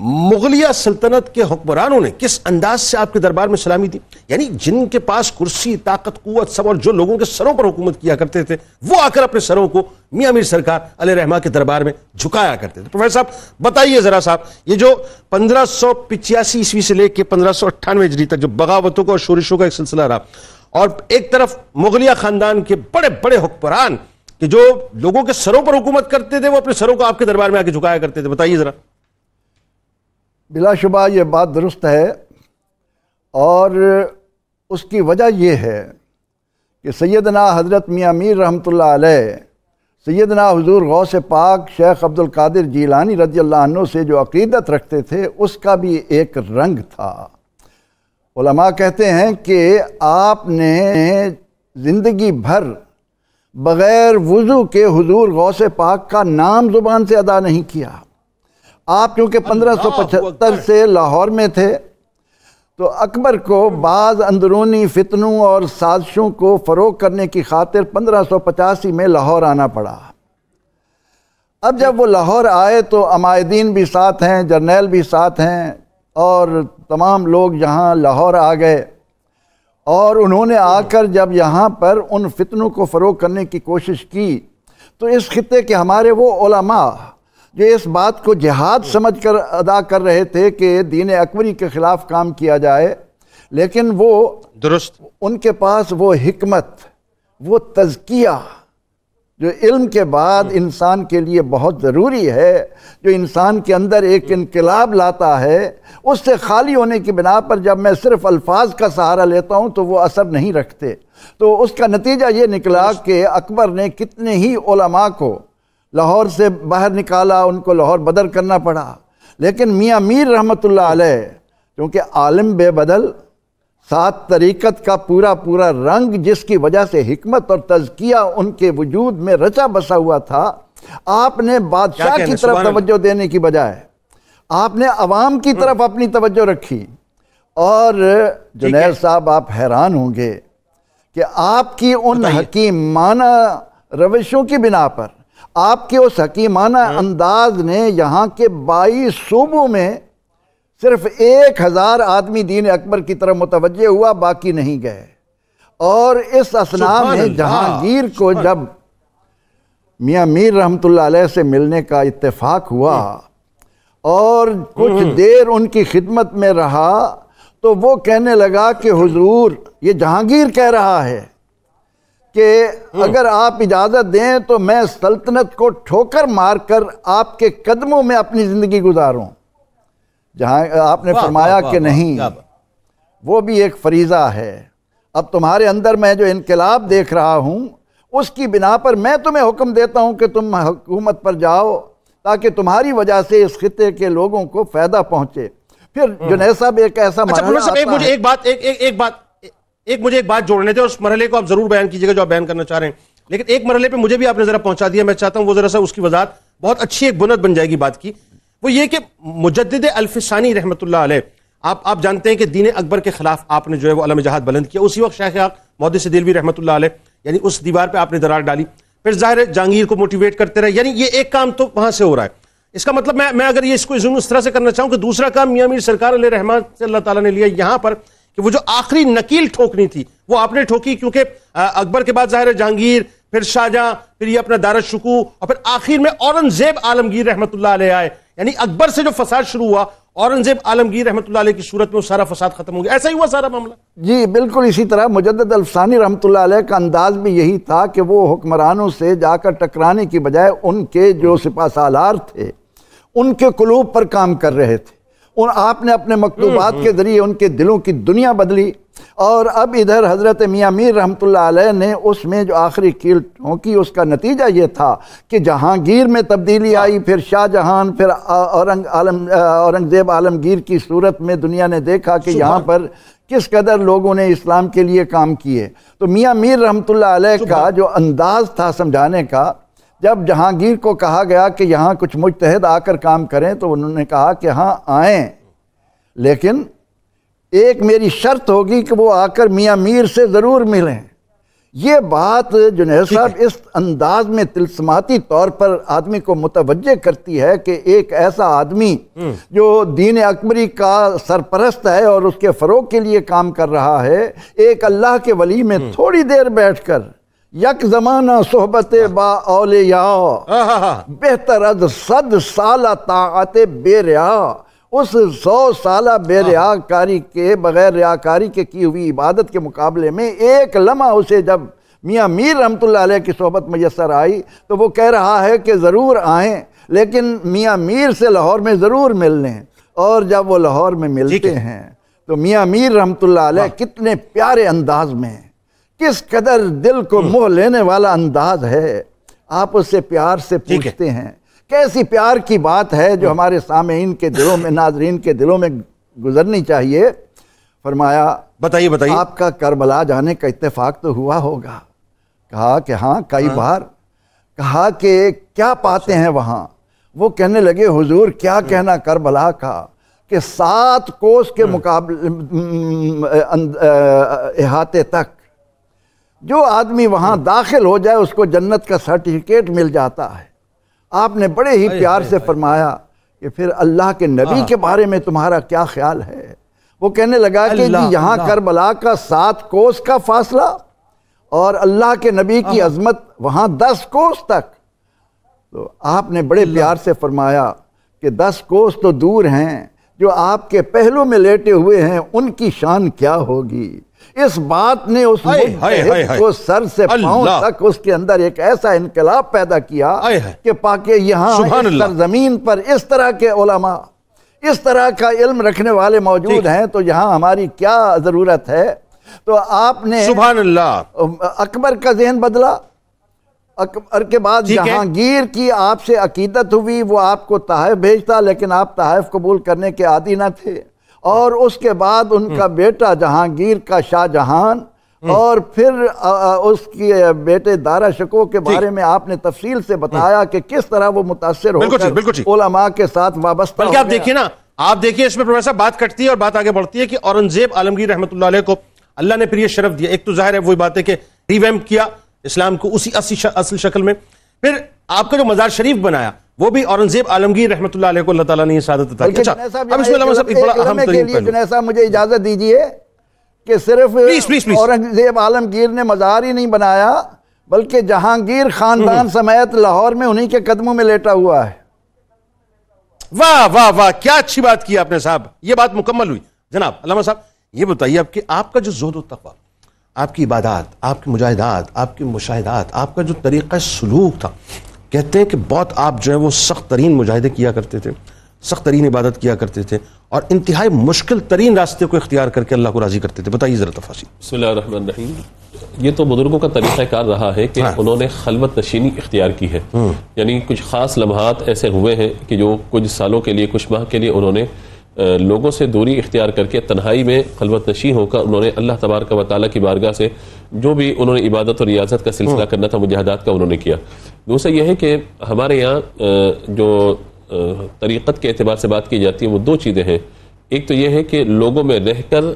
मुगलिया सल्तनत के हुक्मरानों ने किस अंदाज से आपके दरबार में सलामी दी यानी जिनके पास कुर्सी ताकत कुत सब और जो लोगों के सरों पर हुकूमत किया करते थे वो आकर अपने सरों को मियाँ मीर सरकार अल रहमा के दरबार में झुकाया करते थे प्रोफेसर साहब बताइए ज़रा साहब ये जो पंद्रह सौ पिचासी ईस्वी से लेकर पंद्रह सौ अट्ठानवे जरी तक जो बगावतों का और शोरिशों का एक सिलसिला रहा और एक तरफ मुगलिया ख़ानदान के बड़े बड़े हुक्मरान कि जो लोगों के सरों पर हुकूमत करते थे वो अपने सरों को आपके दरबार में आके झुकाया करते थे बताइए ज़रा बिलाशुबा ये बात दुरुस्त है और उसकी वजह यह है कि सैदना हज़रत मियाँ मीर रहमत सैदना हजूर गौस पाक शेख अब्दुल कादिर जीलानी रजी से जो अकीदत रखते थे उसका भी एक रंग था उलमा कहते हैं कि आपने ज़िंदगी भर बग़ैर वज़ू के हजूर गौस पाक का नाम ज़ुबान से अदा नहीं किया आप क्योंकि पचहत्तर से लाहौर में थे तो अकबर को बाज़ अंदरूनी फितनों और साजिशों को फ़रोग करने की खातिर पंद्रह में लाहौर आना पड़ा अब जब वो लाहौर आए तो अमायदीन भी साथ हैं जर्नैल भी साथ हैं और तमाम लोग यहाँ लाहौर आ गए और उन्होंने आकर जब यहाँ पर उन फितनों को फ़रोग करने की कोशिश की तो इस खत्े के हमारे वो ओलमा जो इस बात को जिहाद समझ कर अदा कर रहे थे कि दीन अकबरी के ख़िलाफ़ काम किया जाए लेकिन वो दुरुस्त उनके पास वो हमत वो तजकिया जो इल्म के बाद इंसान के लिए बहुत ज़रूरी है जो इंसान के अंदर एक इनकलाब लाता है उससे खाली होने की बिना पर जब मैं सिर्फ अल्फाज का सहारा लेता हूँ तो वो असर नहीं रखते तो उसका नतीजा ये निकला कि अकबर ने कितने ही उलमा को लाहौर से बाहर निकाला उनको लाहौर बदर करना पड़ा लेकिन मियाँ मीर रहमत क्योंकि आलम बेबदल सात तरीक़त का पूरा पूरा रंग जिसकी वजह से हमत और तजकिया उनके वजूद में रचा बसा हुआ था आपने बादशाह की तरफ तवज्जो देने की बजाय आपने आवाम की तरफ हम्म। अपनी तवज्जो रखी और जुनेर साहब आप हैरान होंगे कि आपकी उन हकीमाना रविशों की बिना पर आपके उस हकीमाना हाँ। अंदाज ने यहाँ के बाईस सूबों में सिर्फ एक हज़ार आदमी दीन अकबर की तरफ मुतवजह हुआ बाकी नहीं गए और इस असना में जहांगीर को जब मियाँ मीर रहमत से मिलने का इत्तेफाक हुआ और कुछ हम्म। देर उनकी खिदमत में रहा तो वो कहने लगा कि हुजूर ये जहांगीर कह रहा है कि हम्म। अगर आप इजाज़त दें तो मैं सल्तनत को ठोकर मारकर आपके कदमों में अपनी ज़िंदगी गुजारूं जहाँ आपने फरमाया कि नहीं वो भी एक फरीज़ा है अब तुम्हारे अंदर मैं जो इनकलाब देख रहा हूँ उसकी बिना पर मैं तुम्हें हुक्म देता हूँ कि तुम हुकूमत पर जाओ ताकि तुम्हारी वजह से इस खत्े के लोगों को फ़ायदा पहुँचे फिर हम्म। जुनेद साहब एक ऐसा अच्छा, मुझे एक बात एक, एक, एक बात एक मुझे एक बात जोड़ने थे और उस मरहले को आप जरूर बयान कीजिएगा जो आप बयान करना चाह रहे हैं लेकिन एक मरहले पे मुझे भी आपने जरा पहुंचा दिया मैं चाहता हूं वो जरा सा उसकी वजह बहुत अच्छी एक बुनत बन जाएगी बात की वो ये कि मुजद अल्फिसानी रहमत आप आप जानते हैं कि दीन अकबर के खिलाफ आपने जो है वो अलम जहाद बुलंद किया उसी वक्त शाह मोदी से दिलवी रहमत यानी उस दीवार पर आपने दरार डाली फिर जाहिर जहांगीर को मोटिवेट करते रहे यानी ये एक काम तो वहां से हो रहा है इसका मतलब मैं मैं अगर ये इसको इस तरह से करना चाहूँ कि दूसरा काम मियाँ मीर सरकार रहमान से अल्लाह ताला ने लिया यहाँ पर कि वो जो आखिरी नकील ठोकनी थी वो आपने ठोकी क्योंकि अकबर के बाद जाहिर जहांगीर फिर शाहजहां फिर ये अपना दारद शकू और फिर आखिर में औरंगजेब आलमगीर रहमत आए यानी अकबर से जो फसाद शुरू हुआ औरंगजेब आलमगीर रहमत की सूरत में सारा फसाद खत्म हो गया ऐसा ही हुआ सारा मामला जी बिल्कुल इसी तरह मुजद अलफसानी रहमत का अंदाज भी यही था कि वो हुक्मरानों से जाकर टकराने की बजाय उनके जो सिपा सालार थे उनके क्लूब पर काम कर रहे थे उन आपने अपने मकतूबात के ज़रिए उनके दिलों की दुनिया बदली और अब इधर हज़रत मियाँ मीर रहमत ने उसमें जो आखिरी कील ठोंकी उसका नतीजा ये था कि जहांगीर में तब्दीली आई फिर शाहजहां फिर औरंग आलम औरंगज़ेब आलमगीर की सूरत में दुनिया ने देखा कि यहाँ पर किस कदर लोगों ने इस्लाम के लिए काम किए तो मियाँ मीर रहमत का जो अंदाज़ था समझाने का जब जहांगीर को कहा गया कि यहाँ कुछ मुजतहद आकर काम करें तो उन्होंने कहा कि हाँ आएँ लेकिन एक मेरी शर्त होगी कि वो आकर मियाँ मीर से ज़रूर मिलें ये बात जुनेद साहब इस अंदाज में तिलस्माती तौर पर आदमी को मुतवजह करती है कि एक ऐसा आदमी हम्म। जो दीन अकबरी का सरपरस्त है और उसके फ़रोग के लिए काम कर रहा है एक अल्लाह के वली में हम्म। थोड़ी देर बैठ कर यक जमाना सोहबत बा औलिया बेहतर अद सद साल ताअत बेरिया उस सौ साल बेरियाकारी हाँ। के बगैर रियाकारी के की हुई इबादत के मुकाबले में एक लम्हा उसे जब मियाँ मीर रहमत की सोहबत मैसर आई तो वो कह रहा है कि ज़रूर आएँ लेकिन मियाँ मीर से लाहौर में ज़रूर मिल लें और जब वो लाहौर में मिलते हैं तो मियाँ मीर रहमत हाँ। कितने प्यारे अंदाज में किस कदर दिल को हम्म। मोह लेने वाला अंदाज है आप उससे प्यार से पूछते हैं कैसी प्यार की बात है जो हम्म। हमारे सामीन के दिलों में नाजरीन के दिलों में गुजरनी चाहिए फरमाया बताइए बताइए आपका करबला जाने का इत्तेफाक तो हुआ होगा कहा कि हाँ कई हाँ। बार कहा कि क्या पाते अच्छा। हैं वहाँ वो कहने लगे हुजूर क्या हम्म। कहना करबला का कि सात कोस के मुकाबले अहाते अं, तक जो आदमी वहाँ दाखिल हो जाए उसको जन्नत का सर्टिफिकेट मिल जाता है आपने बड़े ही प्यार से फरमाया कि फिर अल्लाह के नबी हाँ। के बारे में तुम्हारा क्या ख्याल है वो कहने लगा कि यहाँ करबला का सात कोस का फासला और अल्लाह के नबी की हाँ। अजमत वहाँ दस कोस तक तो आपने बड़े प्यार से फरमाया कि दस कोस तो दूर हैं जो आपके पहलू में लेटे हुए हैं उनकी शान क्या होगी इस बात ने उस को सर से पांव तक उसके अंदर एक ऐसा इनकलाब पैदा किया कि पाके यहाँ सरजमीन पर इस तरह के ओलमा इस तरह का इल्म रखने वाले मौजूद हैं तो यहाँ हमारी क्या ज़रूरत है तो आपने अकबर का जहन बदला अकबर के बाद जहांगीर की आपसे अकीदत हुई वो आपको तहफ़ भेजता लेकिन आप तहफ़ कबूल करने के आदि ना थे और उसके बाद उनका हम्म। बेटा जहांगीर का शाहजहान हम्म। और फिर आ, उसके बेटे दारा शको के बारे में आपने तफसील से बताया हम्म। कि किस तरह वो मुतासर होकर के साथ वाबस्ता आप देखिए ना आप देखिए इसमें प्रोफेसर बात कटती है और बात आगे बढ़ती है कि औरंगजेब आलमगीर रहमत को अल्लाह ने प्रिय शरफ दिया एक तो जाहिर है वही बात है कि रिवैम्प किया इस्लाम को उसी असल शक्ल में फिर आपका जो मजार शरीफ बनाया वो भी औरंगजेब आलमगीर रहमत को अल्लाह अच्छा, मुझे इजाज़त दीजिए कि सिर्फ औरंगजेब आलमगीर ने मज़ार ही नहीं बनाया बल्कि जहांगीर खानदान हम्म। समेत लाहौर में उन्हीं के कदमों में लेटा हुआ है वाह वाह वाह क्या अच्छी बात की आपने साहब ये बात मुकम्मल हुई जनाब अलामा साहब ये बताइए आपके आपका जो जो तकवा आपकी इबादत आपकी मुजाहिदात आपकी मुशाहिदात आपका जो तरीक़ा सलूक था कहते हैं कि बहुत आप जो है वो सख्त तरीन मुजाहदे किया करते थे सख्त तरीन इबादत किया करते थे और इंतहाई मुश्किल तरीन रास्ते को इख्तियार करके अल्लाह को राज़ी करते थे बताइए ज़रा तफासी ये तो बुजुर्गों का तरीका कार रहा है कि हाँ। उन्होंने खलवत नशीनी इख्तियार की है हम्म। यानी कुछ ख़ास लम्हात ऐसे हुए हैं कि जो कुछ सालों के लिए कुछ माह के लिए उन्होंने लोगों से दूरी इख्तियार करके तन्हाई में खलबत नशी होकर उन्होंने अल्लाह तबारक व ताली की बारगाह से जो भी उन्होंने इबादत और रियाजत का सिलसिला हाँ। करना था मुजाहदात का उन्होंने किया दूसरा यह है कि हमारे यहाँ जो तरीक़त के अतबार से बात की जाती है वो दो चीज़ें हैं एक तो यह है कि लोगों में रहकर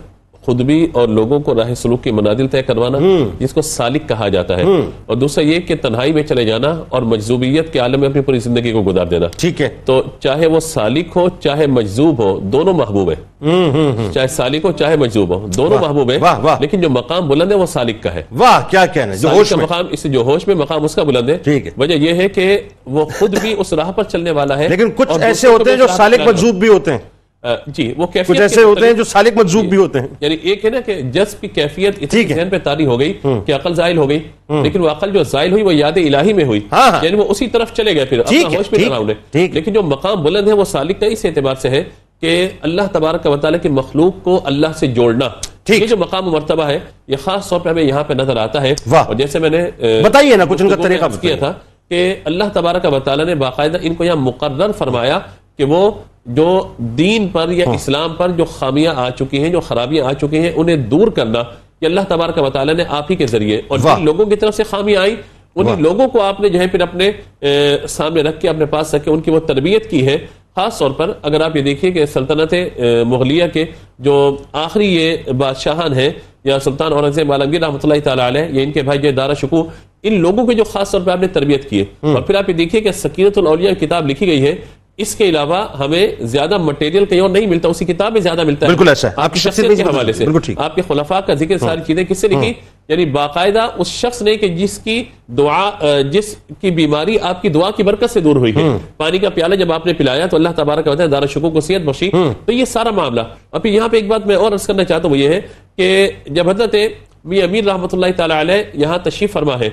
खुद भी और लोगों को राह सलूक की मनाजिल तय करवाना जिसको हम्म। सालिक कहा जाता है हम्म। और दूसरा ये कि तन्हाई में चले जाना और मजजूबियत के आलम में अपनी पूरी जिंदगी को गुजार देना ठीक है तो चाहे वो सालिक हो चाहे मजजूब हो दोनों महबूब है हम्म, चाहे सालिक हो चाहे मजजूब हो दोनों महबूब है लेकिन जो मकाम बुलंद है वो सालिक का है वाह क्या कहना मकाम जो होश में मकाम उसका बुलंद है ठीक है वजह यह है कि वो खुद भी उस राह पर चलने वाला है लेकिन कुछ ऐसे होते हैं जो सालिक मजजूब भी होते हैं जी वो कैफियत कुछ ऐसे होते हैं जो सालिक मजजूब भी होते हैं यानी एक है ना कि जस की कैफियत इतनी जहन पे तारी हो गई हम्म। कि अकल जायल हो गई हम्म। लेकिन वो अकल जो जायल हुई वो याद इलाही में हुई हाँ, हाँ यानी वो उसी तरफ चले गए फिर अपना होश भी डाला लेकिन जो मकाम बुलंद है वो सालिक का इस एतबार से है कि अल्लाह तबारक वाली की मखलूक को अल्लाह से जोड़ना ये जो मकाम मरतबा है ये खास तौर पर हमें यहाँ पे नजर आता है और जैसे मैंने बताइए ना कुछ उनका तरीका किया था कि अल्लाह तबारक वाली ने बाकायदा इनको यहाँ मुकर्र फरमाया कि वो जो दीन पर या हाँ। इस्लाम पर जो खामियां आ चुकी हैं जो खराबियां आ चुकी हैं उन्हें दूर करना ये अल्लाह का मतलब ने आप ही के जरिए और जिन लोगों की तरफ से खामियां आई उन लोगों को आपने जो है फिर अपने ए, सामने रख के अपने पास रखे उनकी वो तरबियत की है खास तौर पर अगर आप ये देखिए कि सल्तनत मुगलिया के जो आखिरी ये बादशाहान हैं या सुल्तान औरंगजेब आलमगीर रहमत ये इनके भाई जो दारा शकू इन लोगों के जो खास तौर पर आपने तरबियत की है हम्म। और फिर आप ये देखिए कि सकीरतलिया किताब लिखी गई है इसके अलावा हमें ज्यादा मटेरियल कहीं और नहीं मिलता उसी किताब में ज्यादा मिलता है बिल्कुल ऐसा अच्छा है आपकी शख्सियत के हवाले से आपके खुलाफा का जिक्र हाँ। सारी चीजें किससे लिखी हाँ। यानी बाकायदा उस शख्स ने कि जिसकी दुआ जिसकी बीमारी आपकी दुआ की बरकत से दूर हुई है हाँ। पानी का प्याला जब आपने पिलाया तो अल्लाह तबारा का बताया दारा शुकू को सेहत बख्शी तो ये सारा मामला अब यहाँ पे एक बात मैं और अर्ज करना चाहता हूँ ये है कि जब हजरत मी अमीर रहमत यहाँ तशरीफ फरमा है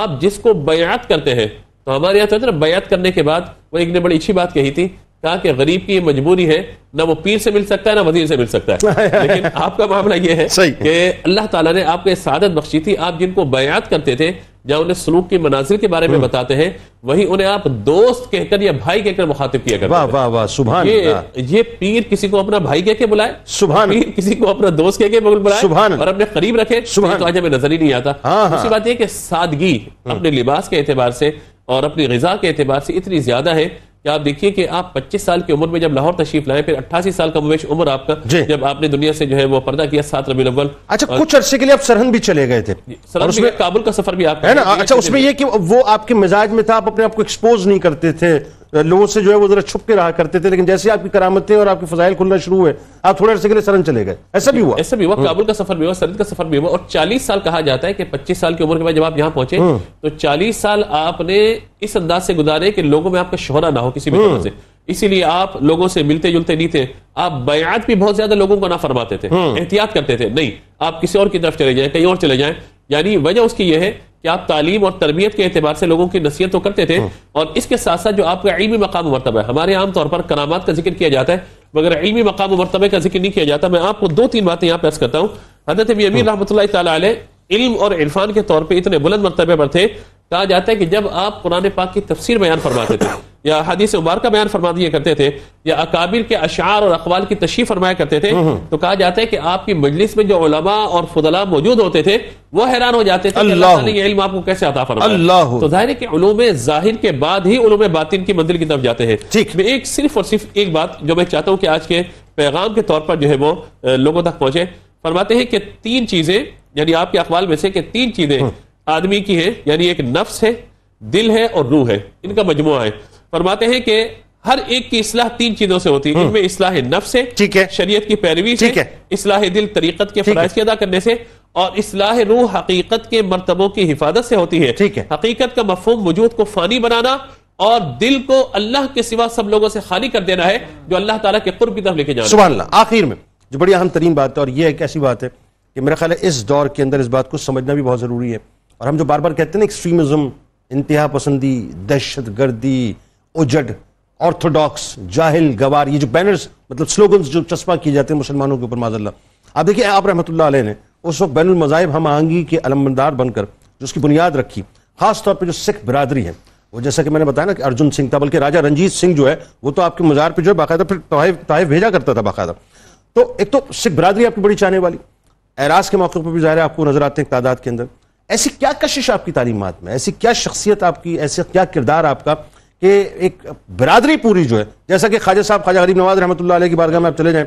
आप जिसको बयात करते हैं तो हमारे यहाँ तो ना बयात करने के बाद वो एक ने बड़ी अच्छी बात कही थी कहा कि गरीब की ये मजबूरी है ना वो पीर से मिल सकता है ना वजीर से मिल सकता है हाँ, हाँ, हाँ। लेकिन आपका मामला ये है कि अल्लाह ताला ने आपको सादत बख्शी थी आप जिनको बयात करते थे जहाँ उन्हें सलूक के मनाजिर के बारे में हम्म। बताते हैं वही उन्हें आप दोस्त कहकर या भाई कहकर मुखातिब किया करते वाह वाह वाह सुबह ये, ये पीर किसी को अपना भाई कहके बुलाए सुबह पीर किसी को अपना दोस्त कहके बुलाए सुबह और अपने करीब रखे सुबह तो आज हमें नजर ही नहीं आता उसी बात यह कि सादगी हम्म। अपने लिबास के एतबार से और अपनी गज़ा के अतबार से इतनी ज़्यादा है कि आप देखिए कि आप 25 साल की उम्र में जब लाहौर तशरीफ लाए फिर 88 साल का मवेश उम्र आपका जब आपने दुनिया से जो है वो पर्दा किया सात रबी अव्वल अच्छा कुछ अरसे के लिए आप सरहन भी चले गए थे और उसमें काबुल का सफर भी आपका है ना अच्छा उसमें यह कि वो आपके मिजाज में था आप अपने आप को एक्सपोज नहीं करते थे लोगों से जो है वो जरा छुप के रहा करते थे लेकिन जैसे आपकी करामतें और आपके फजाइल खुलना शुरू हुए आप थोड़े से सरन चले गए ऐसा भी हुआ ऐसा भी हुआ हम्म। काबुल का सफर भी हुआ सरन का सफर भी हुआ और 40 साल कहा जाता है कि 25 साल की उम्र के बाद जब आप यहाँ पहुंचे हम्म। तो 40 साल आपने इस अंदाज से गुजारे कि लोगों में आपका शोहरा ना हो किसी भी तरह हम्म। से इसीलिए आप लोगों से मिलते जुलते नहीं थे आप बयात भी बहुत ज्यादा लोगों को ना फरमाते थे एहतियात करते थे नहीं आप किसी और की तरफ चले जाए कहीं और चले जाए यानी वजह उसकी यह है कि आप तालीम और तरबियत के एतबार से लोगों की नसीहत तो करते थे हाँ। और इसके साथ साथ जो आपका इलमी मकाम मरतबा है हमारे आमतौर पर करामात का जिक्र किया जाता है मगर इलमी मकाम मरतबे का जिक्र नहीं किया जाता मैं आपको दो तीन बातें यहाँ पे करता हूँ हजरत अमीर हाँ। रहमत इल्म और इरफान के तौर पर इतने बुलंद मरतबे पर थे कहा जाता है कि जब आप कुरान पाक की तफसीर बयान फरमाते थे या हदीस उबार का बयान फरमा दिया करते थे या अकाबिर के अशार और अखबाल की तशी फरमाया करते थे हम्म। तो कहा जाता है कि आपकी मजलिस में जो उलमा और फुदला मौजूद होते थे वो हैरान हो जाते थे अल्लाह ने इल्म आपको कैसे अता फरमाया तो जाहिर है कि उलूम जाहिर के बाद ही उलूम बातिन की मंजिल की तरफ जाते हैं ठीक मैं एक सिर्फ और सिर्फ एक बात जो मैं चाहता हूँ कि आज के पैगाम के तौर पर जो है वो लोगों तक पहुंचे फरमाते हैं कि तीन चीजें यानी आपके अखबाल में से कि तीन चीजें हम्म। आदमी की है यानी एक नफ्स है दिल है और रूह है इनका मजमुआ है फरमाते हैं कि हर एक की इसलाह तीन चीजों से होती है हम्म। इनमें इसलाह नफ्स है ठीक है शरीयत की पैरवी ठीक है इसलाह दिल तरीकत के फराज के अदा करने से और इसलाह रूह हकीकत के मरतबों की हिफाजत से होती है ठीक है हकीकत का मफहम वजूद को फानी बनाना और दिल को अल्लाह के सिवा सब लोगों से खाली कर देना है जो अल्लाह तला के कुर की तरफ लेके जाए आखिर में जो बड़ी अहम तरीन बात है और यह एक ऐसी बात है कि मेरा ख्याल है इस दौर के अंदर इस बात को समझना भी बहुत ज़रूरी है और हम जो बार बार कहते हैं ना एक्सट्रीमिज्म इंतहा पसंदी दहशत गर्दी उजड ऑर्थोडॉक्स जाहिल गवार ये जो बैनर्स मतलब स्लोगन्स जो चस्पा किए जाते हैं मुसलमानों के ऊपर माजल्ला आप देखिए आप रहमत ने उस वक्त बैन मज़ाहब हम आहंगी के अलमदार बनकर जो उसकी बुनियाद रखी खास तौर पर जो सिख बरदरी है वो जैसा कि मैंने बताया ना कि अर्जुन सिंह था बल्कि राजा रंजीत सिंह जो है वो तो आपके मज़ार पर जो है बाकायदा फिर तोहफ भेजा करता था बाकायदा तो एक तो सिख बरदरी आपकी बड़ी चाहने वाली एराज के मौके पर भी ज़ाहिर है आपको नज़र आते हैं तादाद के अंदर ऐसी क्या कशिश आपकी तालीमत में ऐसी क्या शख्सियत आपकी ऐसे क्या किरदार आपका कि एक बरदरी पूरी जो है जैसा कि ख्वाजा साहब ख्वाजा गरीब नवाज रहमत की बारगाह में आप चले जाएं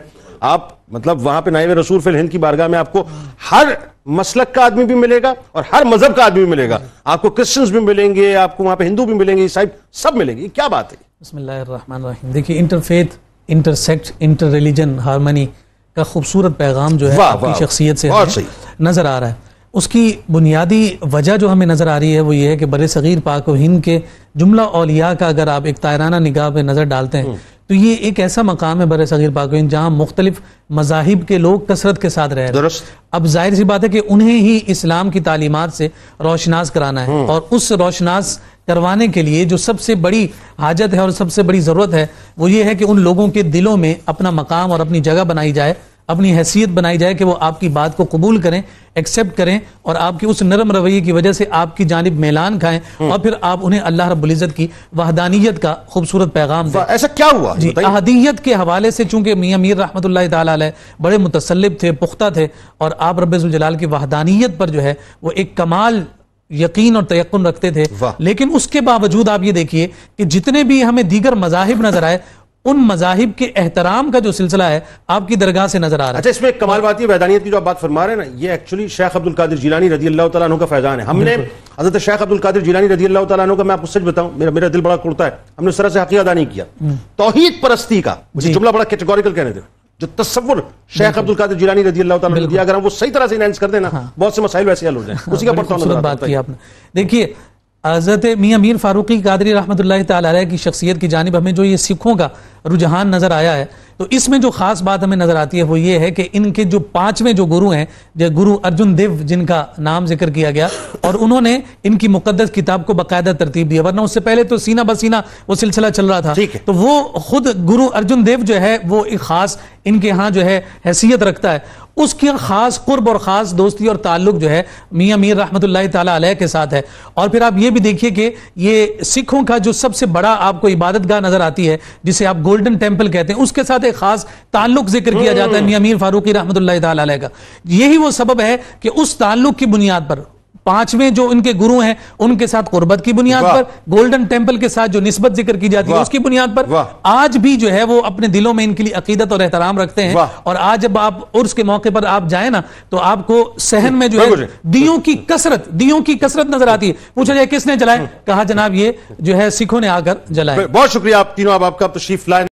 आप मतलब वहां पर नाइब रसूल फिल हिंद की बारगाह में आपको हर मसलक का आदमी भी मिलेगा और हर मजहब का आदमी भी मिलेगा आपको क्रिश्चियंस भी मिलेंगे आपको वहां पर हिंदू भी मिलेंगे ईसाई सब मिलेंगे क्या बात है बसमीम देखिए interfaith intersect inter religion harmony का खूबसूरत पैगाम जो है शख्सियत से नजर आ रहा है उसकी बुनियादी वजह जो हमें नज़र आ रही है वो ये है कि बर सग़ीर पाक हिंद के जुमला अलिया का अगर आप एक तायराना निगाह पर नज़र डालते हैं तो ये एक ऐसा मकाम है बर सग़ीर पाक हिंद जहाँ मुख्तलिफ मजाहिब के लोग कसरत के साथ रह रहे हैं अब जाहिर सी बात है कि उन्हें ही इस्लाम की तालीमत से रोशनास कराना है हम्म। और उस रोशनास करवाने के लिए जो सबसे बड़ी हाजत है और सबसे बड़ी ज़रूरत है वो ये है कि उन लोगों के दिलों में अपना मकाम और अपनी जगह बनाई जाए अपनी हैसियत बनाई जाए कि वो आपकी बात को कबूल करें एक्सेप्ट करें और आपकी उस नरम रवैये की वजह से आपकी जानब मेलान खाएं हम्म। और फिर आप उन्हें अल्लाह रब्ज़त की वहदानियत का खूबसूरत पैगाम दें ऐसा क्या हुआ जी अहदियत के हवाले से चूंकि मियाँ मीर रहमत बड़े मुतसलब थे पुख्ता थे और आप रबाल की वहदानियत पर जो है वो एक कमाल यकीन और तयन रखते थे लेकिन उसके बावजूद आप ये देखिए कि जितने भी हमें दीगर मजाहिब नजर आए उन मजाहिब के एहतराम का जो सिलसिला है आपकी दरगाह से नजर आ रहा है अच्छा इसमें कमाल बात वैदानियत की जो आप बात फरमा रहे हैं ना ये एक्चुअली शेख अब्दुल कादिर जिलानी रजी अल्लाह तला का फैजान है हमने हजरत शेख अब्दुल कादिर जिलानी रजी अल्लाह तला का मैं आपको सच बताऊं मेरा मेरा दिल बड़ा कुड़ता है हमने उस तरह से हकी अदा नहीं किया हम्म। तोहहीद परस्ती का जुमला बड़ा कैटेगोरिकल कहने दे जो तस्वुर शेख अब्दुल कादिर जिलानी रजी अल्लाह तला दिया अगर हम वो सही तरह से इनहेंस कर देना हाँ। बहुत से मसाइल वैसे हल हो जाए उसी का पड़ता देखिए हज़रत मियाँ मीर फ़ारूकी कादरी रहमत ला की शख्सियत की जानब हमें जो ये सिखों का रुझान नज़र आया है तो इसमें जो ख़ास बात हमें नज़र आती है वो ये है कि इनके जो पाँचवें जो गुरु हैं जो गुरु अर्जुन देव जिनका नाम जिक्र किया गया और उन्होंने इनकी मुकदस किताब को बाकायदा तरतीब दिया वरना उससे पहले तो सीना बसीना वो सिलसिला चल रहा था तो वो खुद गुरु अर्जुन देव जो है वो एक ख़ास इनके यहाँ जो है हैसियत रखता है उसकी खास कुर्ब और ख़ास दोस्ती और ताल्लुक जो है मियाँ मीर रहमत ताली के साथ है और फिर आप ये भी देखिए कि ये सिखों का जो सबसे बड़ा आपको इबादत गाह नज़र आती है जिसे आप गोल्डन टेम्पल कहते हैं उसके साथ एक ख़ास ताल्लुक जिक्र किया जाता है हम्म। मियाँ मीर फारूकी रहमत का यही वो सबब है कि उस ताल्लुक की बुनियाद पर पांचवें जो इनके गुरु हैं उनके साथ कुर्बत की बुनियाद पर गोल्डन टेम्पल के साथ जो निस्बत जिक्र की जाती है उसकी बुनियाद पर आज भी जो है वो अपने दिलों में इनके लिए अकीदत और एहतराम रखते हैं और आज जब आप उर्स के मौके पर आप जाए ना तो आपको सहन में जो है दियो की कसरत दियो की कसरत नजर आती है पूछा जाए किसने जलाए हम्म। कहा जनाब ये जो है सिखों ने आकर जलाए बहुत शुक्रिया आप तीनों आपका तशीफ लाए